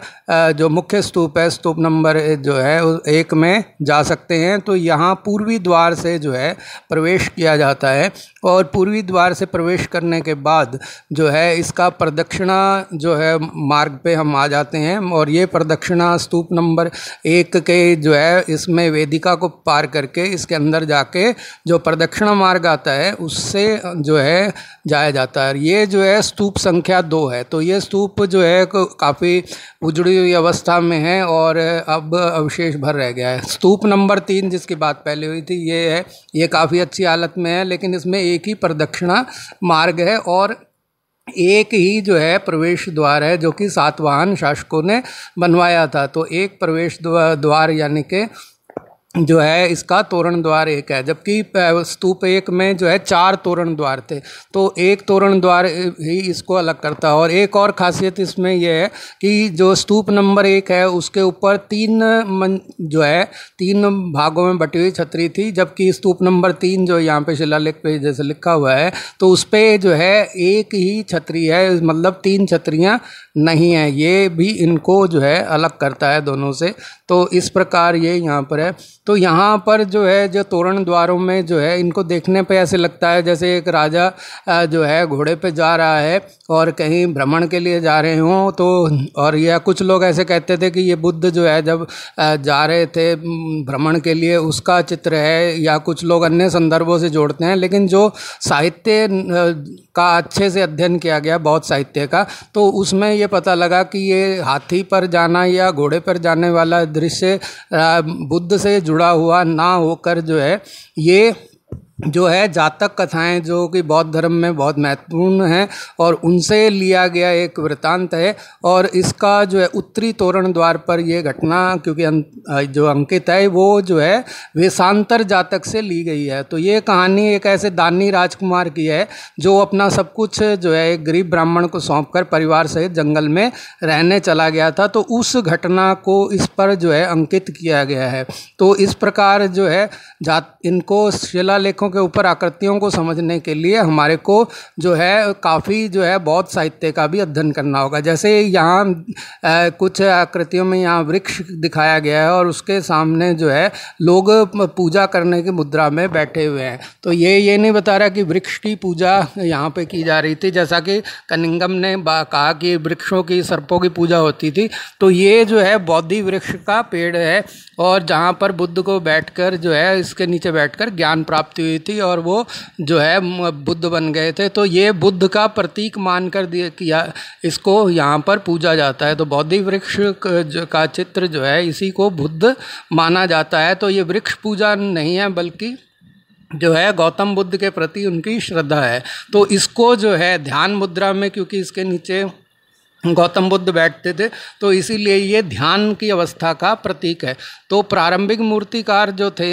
[SPEAKER 1] जो मुख्य स्तूप है स्तूप नंबर जो है एक में जा सकते हैं तो यहाँ पूर्वी द्वार से जो है प्रवेश किया जाता है और पूर्वी द्वार से प्रवेश करने के बाद जो है इसका प्रदक्षिणा जो है मार्ग पे हम आ जाते हैं और ये प्रदक्षिणा स्तूप नंबर एक के जो है इसमें वेदिका को पार करके इसके अंदर जाके जो प्रदक्षिणा मार्ग आता है उससे जो है जाया जाता है ये जो है स्तूप संख्या दो है तो ये स्तूप जो है काफ़ी उजड़ी हुई अवस्था में है और अब अवशेष भर रह गया है स्तूप नंबर तीन जिसकी बात पहले हुई थी ये है ये काफ़ी अच्छी हालत में है लेकिन इसमें एक ही प्रदक्षिणा मार्ग है और एक ही जो है प्रवेश द्वार है जो कि सातवाहन शासकों ने बनवाया था तो एक प्रवेश द्वार यानी कि जो है इसका तोरण द्वार एक है जबकि स्तूप एक में जो है चार तोरण द्वार थे तो एक तोरण द्वार ही इसको अलग करता है और एक और खासियत इसमें यह है कि जो स्तूप नंबर एक है उसके ऊपर तीन मन जो है तीन भागों में बटी हुई छतरी थी जबकि स्तूप नंबर तीन जो यहाँ पे शिलालेख पे जैसे लिखा हुआ है तो उस पर जो है एक ही छतरी है मतलब तीन छतरियाँ नहीं है ये भी इनको जो है अलग करता है दोनों से तो इस प्रकार ये यहाँ पर है तो यहाँ पर जो है जो तोरण द्वारों में जो है इनको देखने पे ऐसे लगता है जैसे एक राजा जो है घोड़े पे जा रहा है और कहीं भ्रमण के लिए जा रहे हों तो और यह कुछ लोग ऐसे कहते थे कि ये बुद्ध जो है जब जा रहे थे भ्रमण के लिए उसका चित्र है या कुछ लोग अन्य संदर्भों से जोड़ते हैं लेकिन जो साहित्य का अच्छे से अध्ययन किया गया बहुत साहित्य का तो उसमें ये पता लगा कि ये हाथी पर जाना या घोड़े पर जाने वाला दृश्य बुद्ध से जुड़ा हुआ ना होकर जो है ये जो है जातक कथाएं जो कि बौद्ध धर्म में बहुत महत्वपूर्ण हैं और उनसे लिया गया एक वृतांत है और इसका जो है उत्तरी तोरण द्वार पर यह घटना क्योंकि अं, जो अंकित है वो जो है वेशांतर जातक से ली गई है तो ये कहानी एक ऐसे दानी राजकुमार की है जो अपना सब कुछ जो है एक गरीब ब्राह्मण को सौंप कर परिवार सहित जंगल में रहने चला गया था तो उस घटना को इस पर जो है अंकित किया गया है तो इस प्रकार जो है जात इनको शिलालेखों आँखों के ऊपर आकृतियों को समझने के लिए हमारे को जो है काफ़ी जो है बौद्ध साहित्य का भी अध्ययन करना होगा जैसे यहाँ कुछ आकृतियों में यहाँ वृक्ष दिखाया गया है और उसके सामने जो है लोग पूजा करने की मुद्रा में बैठे हुए हैं तो ये ये नहीं बता रहा कि वृक्ष की पूजा यहाँ पे की जा रही थी जैसा कि कनिंगम ने कहा कि वृक्षों की सर्पों की पूजा होती थी तो ये जो है बौद्धि वृक्ष का पेड़ है और जहाँ पर बुद्ध को बैठकर जो है इसके नीचे बैठकर ज्ञान प्राप्ति हुई हुई थी और वो जो है बुद्ध बन गए थे तो ये बुद्ध का प्रतीक मानकर दिया किया इसको यहाँ पर पूजा जाता है तो बौद्धि वृक्ष का चित्र जो है इसी को बुद्ध माना जाता है तो ये वृक्ष पूजा नहीं है बल्कि जो है गौतम बुद्ध के प्रति उनकी श्रद्धा है तो इसको जो है ध्यान मुद्रा में क्योंकि इसके नीचे गौतम बुद्ध बैठते थे तो इसीलिए ये ध्यान की अवस्था का प्रतीक है तो प्रारंभिक मूर्तिकार जो थे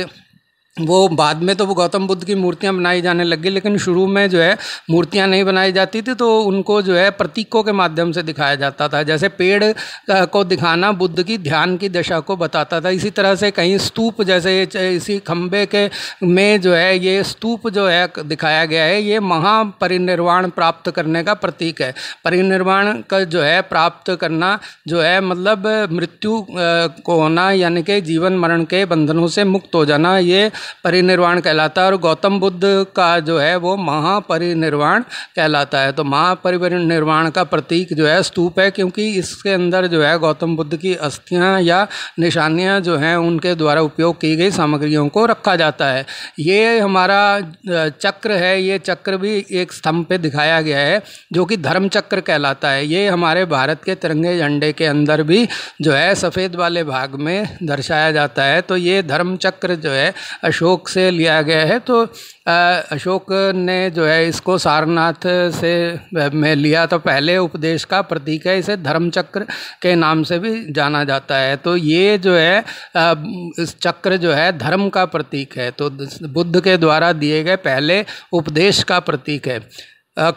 [SPEAKER 1] वो बाद में तो वो गौतम बुद्ध की मूर्तियाँ बनाई जाने लग गई लेकिन शुरू में जो है मूर्तियाँ नहीं बनाई जाती थी तो उनको जो है प्रतीकों के माध्यम से दिखाया जाता था जैसे पेड़ को दिखाना बुद्ध की ध्यान की दशा को बताता था इसी तरह से कहीं स्तूप जैसे इसी खम्भे के में जो है ये स्तूप जो है दिखाया गया है ये महापरिनिर्वाण प्राप्त करने का प्रतीक है परिनिर्वाण का जो है प्राप्त करना जो है मतलब मृत्यु को होना यानी कि जीवन मरण के बंधनों से मुक्त हो जाना ये परिनिर्वाण कहलाता है और गौतम बुद्ध का जो है वो महापरिनिर्वाण कहलाता है तो महापरिनिर्वाण का प्रतीक जो है स्तूप है क्योंकि इसके अंदर जो है गौतम बुद्ध की अस्थियाँ या निशानियाँ जो हैं उनके द्वारा उपयोग की गई सामग्रियों को रखा जाता है ये हमारा चक्र है ये चक्र भी एक स्तंभ पे दिखाया गया है जो कि धर्म चक्र कहलाता है ये हमारे भारत के तिरंगे झंडे के अंदर भी जो है सफ़ेद वाले भाग में दर्शाया जाता है तो ये धर्म चक्र जो है अशोक से लिया गया है तो अशोक ने जो है इसको सारनाथ से में लिया तो पहले उपदेश का प्रतीक है इसे धर्मचक्र के नाम से भी जाना जाता है तो ये जो है इस चक्र जो है धर्म का प्रतीक है तो बुद्ध के द्वारा दिए गए पहले उपदेश का प्रतीक है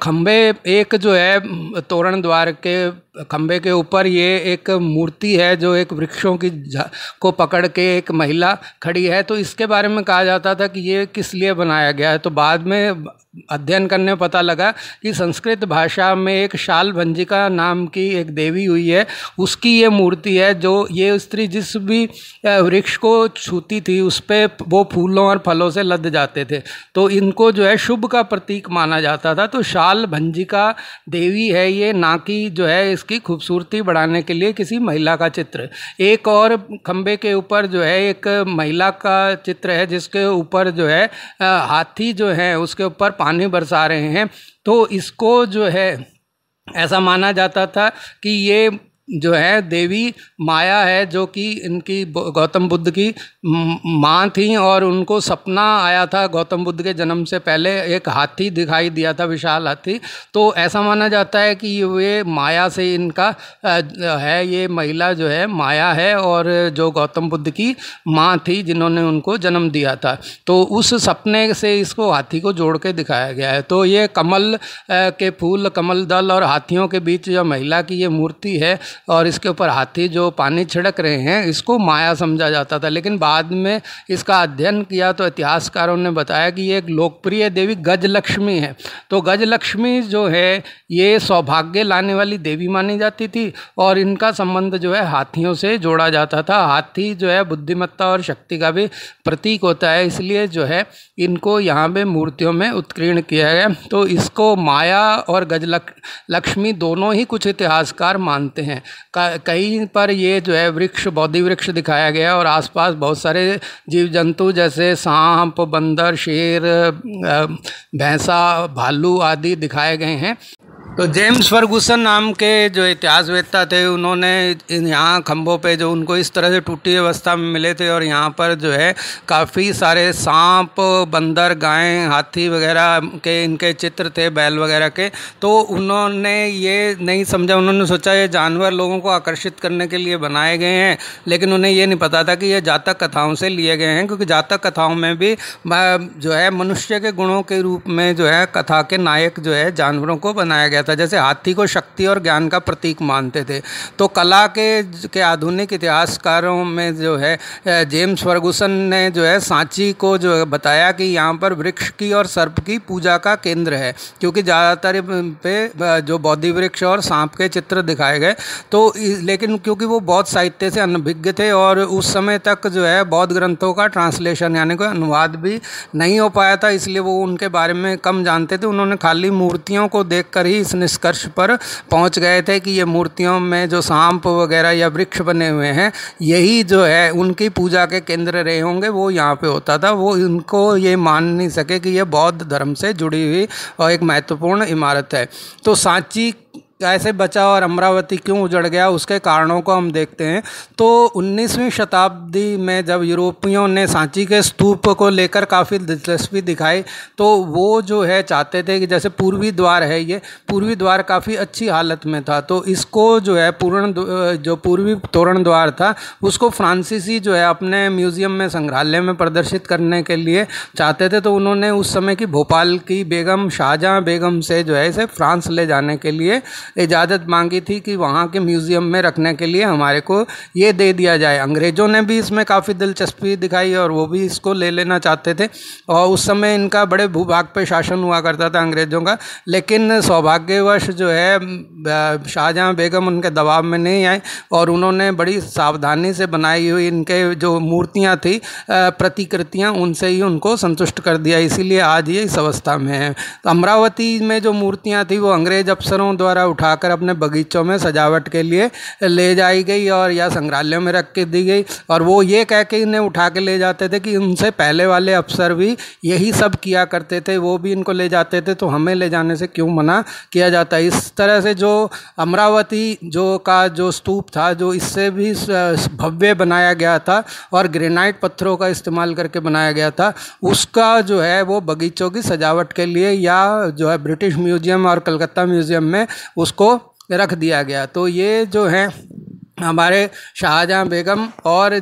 [SPEAKER 1] खम्भे एक जो है तोरण द्वार के खंबे के ऊपर ये एक मूर्ति है जो एक वृक्षों की को पकड़ के एक महिला खड़ी है तो इसके बारे में कहा जाता था कि ये किस लिए बनाया गया है तो बाद में अध्ययन करने पता लगा कि संस्कृत भाषा में एक शाल भंजिका नाम की एक देवी हुई है उसकी ये मूर्ति है जो ये स्त्री जिस भी वृक्ष को छूती थी उस पर वो फूलों और फलों से लद जाते थे तो इनको जो है शुभ का प्रतीक माना जाता था तो शाल भंजिका देवी है ये ना कि जो है इस उसकी खूबसूरती बढ़ाने के लिए किसी महिला का चित्र एक और खम्भे के ऊपर जो है एक महिला का चित्र है जिसके ऊपर जो है हाथी जो है उसके ऊपर पानी बरसा रहे हैं तो इसको जो है ऐसा माना जाता था कि ये जो है देवी माया है जो कि इनकी गौतम बुद्ध की माँ थी और उनको सपना आया था गौतम बुद्ध के जन्म से पहले एक हाथी दिखाई दिया था विशाल हाथी तो ऐसा माना जाता है कि ये माया से इनका है ये महिला जो है माया है और जो गौतम बुद्ध की माँ थी जिन्होंने उनको जन्म दिया था तो उस सपने से इसको हाथी को जोड़ के दिखाया गया है तो ये कमल के फूल कमल दल और हाथियों के बीच जो महिला की ये मूर्ति है और इसके ऊपर हाथी जो पानी छिड़क रहे हैं इसको माया समझा जाता था लेकिन बाद में इसका अध्ययन किया तो इतिहासकारों ने बताया कि ये एक लोकप्रिय देवी गजलक्ष्मी है तो गजलक्ष्मी जो है ये सौभाग्य लाने वाली देवी मानी जाती थी और इनका संबंध जो है हाथियों से जोड़ा जाता था हाथी जो है बुद्धिमत्ता और शक्ति का भी प्रतीक होता है इसलिए जो है इनको यहाँ पे मूर्तियों में उत्कीर्ण किया गया तो इसको माया और गजलक्ष्मी दोनों ही कुछ इतिहासकार मानते हैं कहीं पर ये जो है वृक्ष बौद्धि वृक्ष दिखाया गया और आसपास बहुत सारे जीव जंतु जैसे सांप बंदर शेर भैंसा भालू आदि दिखाए गए हैं तो जेम्स फर्गूसन नाम के जो इतिहासवेदता थे उन्होंने यहाँ खम्भों पे जो उनको इस तरह से टूटी अवस्था में मिले थे और यहाँ पर जो है काफ़ी सारे सांप बंदर गायें हाथी वगैरह के इनके चित्र थे बैल वगैरह के तो उन्होंने ये नहीं समझा उन्होंने सोचा ये जानवर लोगों को आकर्षित करने के लिए बनाए गए हैं लेकिन उन्हें ये नहीं पता था कि ये जातक कथाओं से लिए गए हैं क्योंकि जातक कथाओं में भी जो है मनुष्य के गुणों के रूप में जो है कथा के नायक जो है जानवरों को बनाया गया था जैसे हाथी को शक्ति और ज्ञान का प्रतीक मानते थे तो कला के के आधुनिक इतिहासकारों में जो है जेम्स फर्गूसन ने जो है सांची को जो है बताया कि यहाँ पर वृक्ष की और सर्प की पूजा का केंद्र है क्योंकि ज़्यादातर पे जो बौद्धि वृक्ष और सांप के चित्र दिखाए गए तो लेकिन क्योंकि वो बौद्ध साहित्य से अनभिज्ञ थे और उस समय तक जो है बौद्ध ग्रंथों का ट्रांसलेशन यानी कोई अनुवाद भी नहीं हो पाया था इसलिए वो उनके बारे में कम जानते थे उन्होंने खाली मूर्तियों को देख कर ही इस निष्कर्ष पर पहुंच गए थे कि ये मूर्तियों में जो सांप वगैरह या वृक्ष बने हुए हैं यही जो है उनकी पूजा के केंद्र रहे होंगे वो यहाँ पे होता था वो इनको ये मान नहीं सके कि ये बौद्ध धर्म से जुड़ी हुई और एक महत्वपूर्ण इमारत है तो सांची कैसे बचा और अमरावती क्यों उजड़ गया उसके कारणों को हम देखते हैं तो 19वीं शताब्दी में जब यूरोपियों ने सांची के स्तूप को लेकर काफ़ी दिलचस्पी दिखाई तो वो जो है चाहते थे कि जैसे पूर्वी द्वार है ये पूर्वी द्वार काफ़ी अच्छी हालत में था तो इसको जो है पूर्ण जो पूर्वी तोरण द्वार था उसको फ्रांसीसी जो है अपने म्यूज़ियम में संग्रहालय में प्रदर्शित करने के लिए चाहते थे तो उन्होंने उस समय की भोपाल की बेगम शाहजहाँ बेगम से जो है इसे फ्रांस ले जाने के लिए इजाज़त मांगी थी कि वहाँ के म्यूज़ियम में रखने के लिए हमारे को ये दे दिया जाए अंग्रेज़ों ने भी इसमें काफ़ी दिलचस्पी दिखाई और वो भी इसको ले लेना चाहते थे और उस समय इनका बड़े भूभाग पर शासन हुआ करता था अंग्रेज़ों का लेकिन सौभाग्यवश जो है शाहजहाँ बेगम उनके दबाव में नहीं आए और उन्होंने बड़ी सावधानी से बनाई हुई इनके जो मूर्तियाँ थी प्रतिकृतियाँ उनसे ही उनको संतुष्ट कर दिया इसीलिए आज ये इस अवस्था में है तो अमरावती में जो मूर्तियाँ थी वो अंग्रेज अफसरों द्वारा उठाकर अपने बगीचों में सजावट के लिए ले जाई गई और या संग्रहालय में रख के दी गई और वो ये कह के इन्हें उठा के ले जाते थे कि उनसे पहले वाले अफसर भी यही सब किया करते थे वो भी इनको ले जाते थे तो हमें ले जाने से क्यों मना किया जाता है इस तरह से जो अमरावती जो का जो स्तूप था जो इससे भी भव्य बनाया गया था और ग्रेनाइट पत्थरों का इस्तेमाल करके बनाया गया था उसका जो है वो बगीचों की सजावट के लिए या जो है ब्रिटिश म्यूजियम और कलकत्ता म्यूजियम में उस उसको रख दिया गया तो ये जो है हमारे शाहजहाँ बेगम और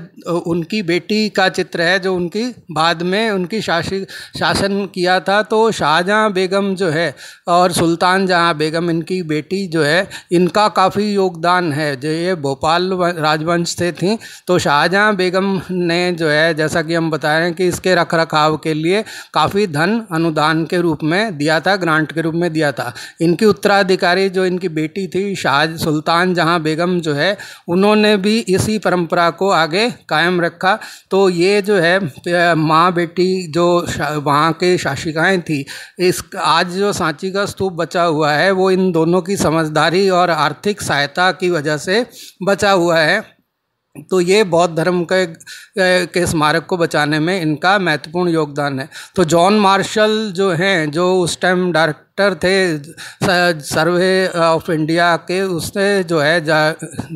[SPEAKER 1] उनकी बेटी का चित्र है जो उनकी बाद में उनकी शासी शासन किया था तो शाहजहाँ बेगम जो है और सुल्तान जहाँ बेगम इनकी बेटी जो है इनका काफ़ी योगदान है जो ये भोपाल राजवंश से थी तो शाहजहाँ बेगम ने जो है जैसा कि हम बता रहे हैं कि इसके रख रखाव के लिए काफ़ी धन अनुदान के रूप में दिया था ग्रांट के रूप में दिया था इनकी उत्तराधिकारी जो इनकी बेटी थी शाह सुल्तान जहाँ बेगम जो है उन्होंने भी इसी परंपरा को आगे कायम रखा तो ये जो है माँ बेटी जो वहाँ के शासिकाएँ थी इस आज जो सांची का स्तूप बचा हुआ है वो इन दोनों की समझदारी और आर्थिक सहायता की वजह से बचा हुआ है तो ये बौद्ध धर्म के के स्मारक को बचाने में इनका महत्वपूर्ण योगदान है तो जॉन मार्शल जो हैं जो उस टाइम डायरेक्ट कलेक्टर थे सर्वे ऑफ इंडिया के उसने जो है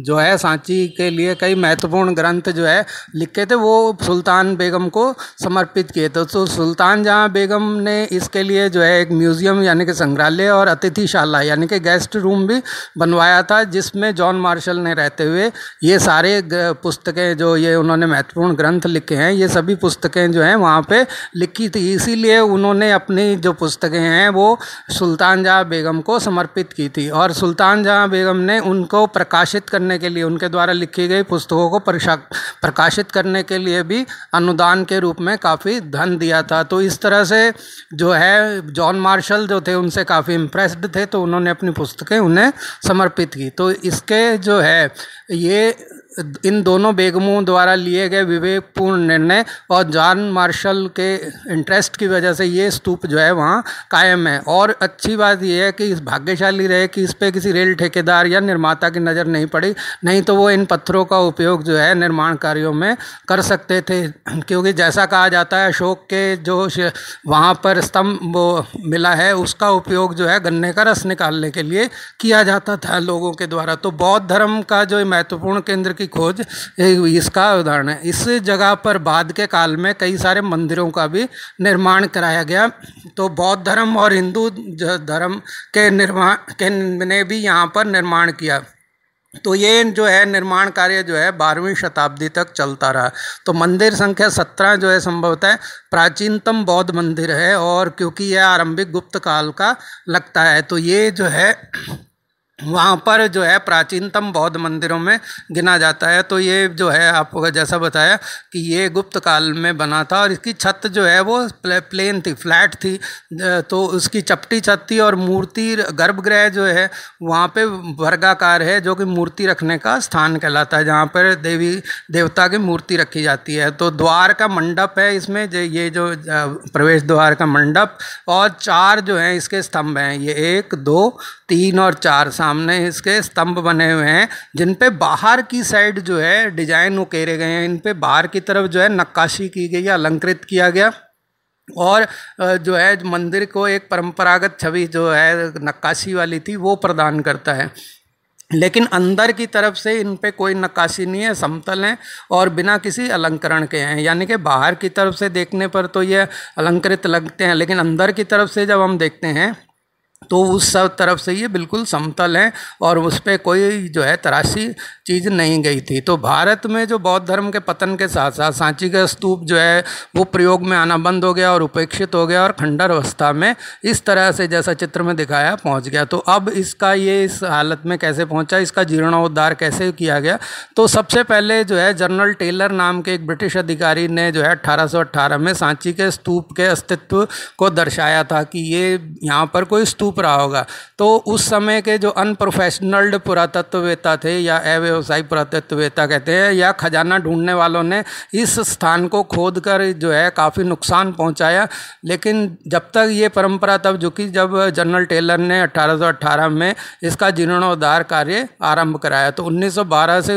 [SPEAKER 1] जो है सांची के लिए कई महत्वपूर्ण ग्रंथ जो है लिखे थे वो सुल्तान बेगम को समर्पित किए थे तो सुल्तान जहाँ बेगम ने इसके लिए जो है एक म्यूज़ियम यानी कि संग्रहालय और अतिथिशाला यानी कि गेस्ट रूम भी बनवाया था जिसमें जॉन मार्शल ने रहते हुए ये सारे पुस्तकें जो ये उन्होंने महत्वपूर्ण ग्रंथ लिखे हैं ये सभी पुस्तकें जो हैं वहाँ पर लिखी थी इसीलिए उन्होंने अपनी जो पुस्तकें हैं वो सुल्तान जहाँ बेगम को समर्पित की थी और सुल्तान जहाँ बेगम ने उनको प्रकाशित करने के लिए उनके द्वारा लिखी गई पुस्तकों को प्रकाशित करने के लिए भी अनुदान के रूप में काफ़ी धन दिया था तो इस तरह से जो है जॉन मार्शल जो थे उनसे काफ़ी इम्प्रेस्ड थे तो उन्होंने अपनी पुस्तकें उन्हें समर्पित की तो इसके जो है ये इन दोनों बेगमों द्वारा लिए गए विवेकपूर्ण निर्णय और जॉन मार्शल के इंटरेस्ट की वजह से ये स्तूप जो है वहाँ कायम है और अच्छी बात यह है कि इस भाग्यशाली रहे कि इस पर किसी रेल ठेकेदार या निर्माता की नज़र नहीं पड़ी नहीं तो वो इन पत्थरों का उपयोग जो है निर्माण कार्यों में कर सकते थे क्योंकि जैसा कहा जाता है अशोक के जो वहाँ पर स्तंभ वो मिला है उसका उपयोग जो है गन्ने का रस निकालने के लिए किया जाता था लोगों के द्वारा तो बौद्ध धर्म का जो महत्वपूर्ण केंद्र की खोज इसका उदाहरण है इस जगह पर बाद के काल में कई सारे मंदिरों का भी निर्माण कराया गया तो बौद्ध धर्म और हिंदू धर्म के निर्माण के ने भी यहाँ पर निर्माण किया तो ये जो है निर्माण कार्य जो है बारहवीं शताब्दी तक चलता रहा तो मंदिर संख्या सत्रह जो है संभवतः प्राचीनतम बौद्ध मंदिर है और क्योंकि यह आरंभिक गुप्त काल का लगता है तो ये जो है वहाँ पर जो है प्राचीनतम बौद्ध मंदिरों में गिना जाता है तो ये जो है आपको जैसा बताया कि ये गुप्त काल में बना था और इसकी छत जो है वो प्लेन थी फ्लैट थी तो उसकी चपटी छत थी और मूर्ति गर्भगृह जो है वहाँ पे वर्गाकार है जो कि मूर्ति रखने का स्थान कहलाता है जहाँ पर देवी देवता की मूर्ति रखी जाती है तो द्वार का मंडप है इसमें ये जो प्रवेश द्वार का मंडप और चार जो है इसके स्तंभ हैं ये एक दो तीन और चार सामने इसके स्तंभ बने हुए हैं जिन पे बाहर की साइड जो है डिजाइन उकेरे गए हैं इन पे बाहर की तरफ जो है नक्काशी की गई अलंकृत किया गया और जो है मंदिर को एक परंपरागत छवि जो है नक्काशी वाली थी वो प्रदान करता है लेकिन अंदर की तरफ से इन पे कोई नक्काशी नहीं है समतल हैं और बिना किसी अलंकरण के हैं यानी कि बाहर की तरफ से देखने पर तो ये अलंकृत लगते हैं लेकिन अंदर की तरफ से जब हम देखते हैं तो उस सब तरफ से ये बिल्कुल समतल है और उस पर कोई जो है तराशी चीज़ नहीं गई थी तो भारत में जो बौद्ध धर्म के पतन के साथ साथ सांची का स्तूप जो है वो प्रयोग में आना बंद हो गया और उपेक्षित हो गया और खंडर अवस्था में इस तरह से जैसा चित्र में दिखाया पहुंच गया तो अब इसका ये इस हालत में कैसे पहुंचा इसका जीर्णोद्धार कैसे किया गया तो सबसे पहले जो है जनरल टेलर नाम के एक ब्रिटिश अधिकारी ने जो है अट्ठारह में सांची के स्तूप के अस्तित्व को दर्शाया था कि ये यहाँ पर कोई स्तूप रहा होगा तो उस समय के जो अनप्रोफेशनल्ड पुरातत्ववेता थे या अव्यवसायी पुरातत्ववेता कहते हैं या खजाना ढूंढने वालों ने इस स्थान को खोद कर जो है काफ़ी नुकसान पहुंचाया लेकिन जब तक ये परंपरा तब झुकी जब जनरल टेलर ने 1818 में इसका जीर्णोद्धार कार्य आरंभ कराया तो उन्नीस से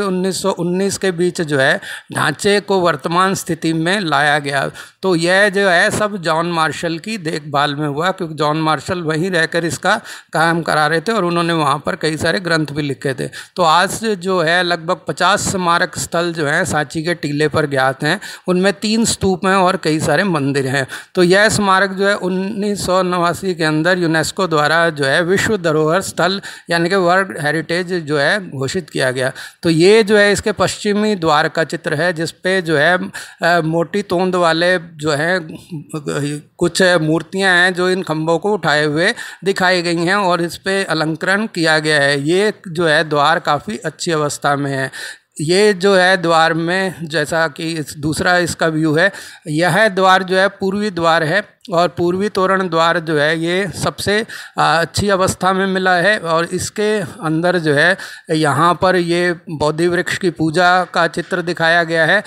[SPEAKER 1] उन्नीस के बीच जो है ढांचे को वर्तमान स्थिति में लाया गया तो यह जो है सब जॉन मार्शल की देखभाल में हुआ क्योंकि जॉन मार्शल वहीं रहकर इसका काम करा रहे थे और उन्होंने वहाँ पर कई सारे ग्रंथ भी लिखे थे तो आज जो है लगभग पचास स्मारक स्थल जो हैं सांची के टीले पर ज्ञात हैं उनमें तीन स्तूप हैं और कई सारे मंदिर हैं तो यह स्मारक जो है उन्नीस के अंदर यूनेस्को द्वारा जो है विश्व धरोहर स्थल यानी कि वर्ल्ड हेरिटेज जो है घोषित किया गया तो ये जो है इसके पश्चिमी द्वार का चित्र है जिसपे जो है मोटी तोंद वाले जो है कुछ मूर्तियां हैं जो इन खंभों को उठाए हुए दिख दिखाई गई हैं और इस पर अलंकरण किया गया है ये जो है द्वार काफ़ी अच्छी अवस्था में है ये जो है द्वार में जैसा कि इस दूसरा इसका व्यू है यह द्वार जो है पूर्वी द्वार है और पूर्वी तोरण द्वार जो है ये सबसे अच्छी अवस्था में मिला है और इसके अंदर जो है यहाँ पर ये बौद्धि वृक्ष की पूजा का चित्र दिखाया गया है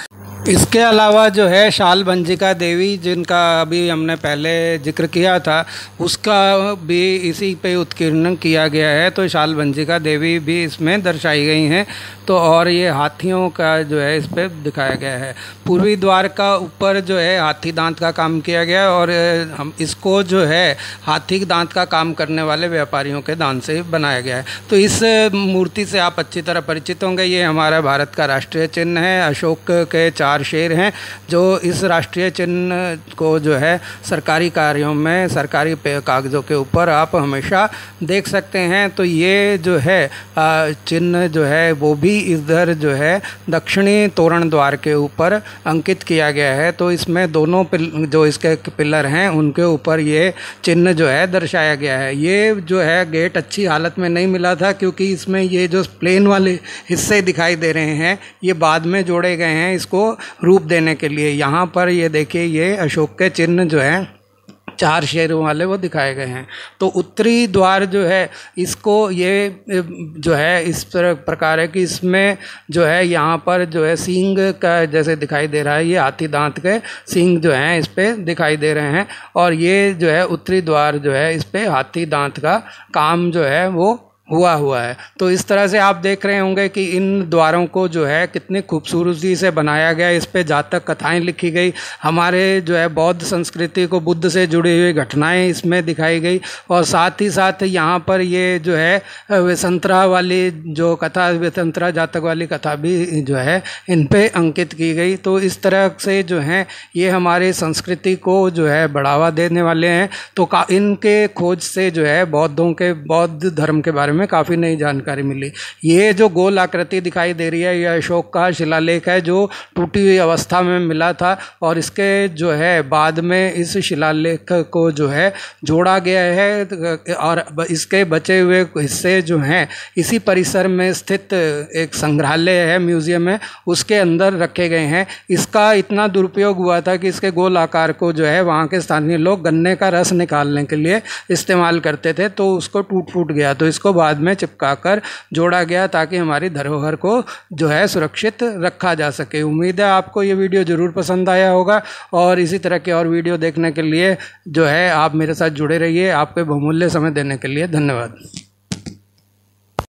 [SPEAKER 1] इसके अलावा जो है शाल बंजिका देवी जिनका अभी हमने पहले जिक्र किया था उसका भी इसी पे उत्कीर्ण किया गया है तो शाल बंजिका देवी भी इसमें दर्शाई गई हैं तो और ये हाथियों का जो है इस पर दिखाया गया है पूर्वी द्वार का ऊपर जो है हाथी दांत का काम किया गया और हम इसको जो है हाथी दांत का काम करने वाले व्यापारियों के दान से बनाया गया है तो इस मूर्ति से आप अच्छी तरह परिचित होंगे ये हमारा भारत का राष्ट्रीय चिन्ह है अशोक के चार चार शेर हैं जो इस राष्ट्रीय चिन्ह को जो है सरकारी कार्यों में सरकारी कागज़ों के ऊपर आप हमेशा देख सकते हैं तो ये जो है चिन्ह जो है वो भी इधर जो है दक्षिणी तोरण द्वार के ऊपर अंकित किया गया है तो इसमें दोनों जो इसके पिलर हैं उनके ऊपर ये चिन्ह जो है दर्शाया गया है ये जो है गेट अच्छी हालत में नहीं मिला था क्योंकि इसमें ये जो प्लेन वाले हिस्से दिखाई दे रहे हैं ये बाद में जोड़े गए हैं इसको रूप देने के लिए यहाँ पर ये देखिए ये अशोक के चिन्ह जो हैं चार शेरों वाले वो दिखाए गए हैं तो उत्तरी द्वार जो है इसको ये जो है इस प्रकार है कि इसमें जो है यहाँ पर जो है सिंग का जैसे दिखाई दे रहा है ये हाथी दांत के सींग जो हैं इस पर दिखाई दे रहे हैं और ये जो है उत्तरी द्वार जो है इस पर हाथी दांत का काम जो है वो हुआ हुआ है तो इस तरह से आप देख रहे होंगे कि इन द्वारों को जो है कितनी खूबसूरती से बनाया गया इस पे जातक कथाएं लिखी गई हमारे जो है बौद्ध संस्कृति को बुद्ध से जुड़ी हुई घटनाएं इसमें दिखाई गई और साथ ही साथ यहाँ पर ये जो है वसंतरा वाली जो कथा वसंतरा जातक वाली कथा भी जो है इन पर अंकित की गई तो इस तरह से जो है ये हमारी संस्कृति को जो है बढ़ावा देने वाले हैं तो इनके खोज से जो है बौद्धों के बौद्ध धर्म के बारे में में काफ़ी नई जानकारी मिली ये जो गोल आकृति दिखाई दे रही है यह अशोक का शिलालेख है जो टूटी हुई अवस्था में मिला था और इसके जो है बाद में इस शिलालेख को जो है जोड़ा गया है और इसके बचे हुए हिस्से जो हैं इसी परिसर में स्थित एक संग्रहालय है म्यूज़ियम है उसके अंदर रखे गए हैं इसका इतना दुरुपयोग हुआ था कि इसके गोल आकार को जो है वहाँ के स्थानीय लोग गन्ने का रस निकालने के लिए इस्तेमाल करते थे तो उसको टूट फूट गया तो इसको बाद में चिपकाकर जोड़ा गया ताकि हमारी धरोहर को जो है सुरक्षित रखा जा सके उम्मीद है आपको ये वीडियो ज़रूर पसंद आया होगा और इसी तरह के और वीडियो देखने के लिए जो है आप मेरे साथ जुड़े रहिए आपके बहुमूल्य समय देने के लिए धन्यवाद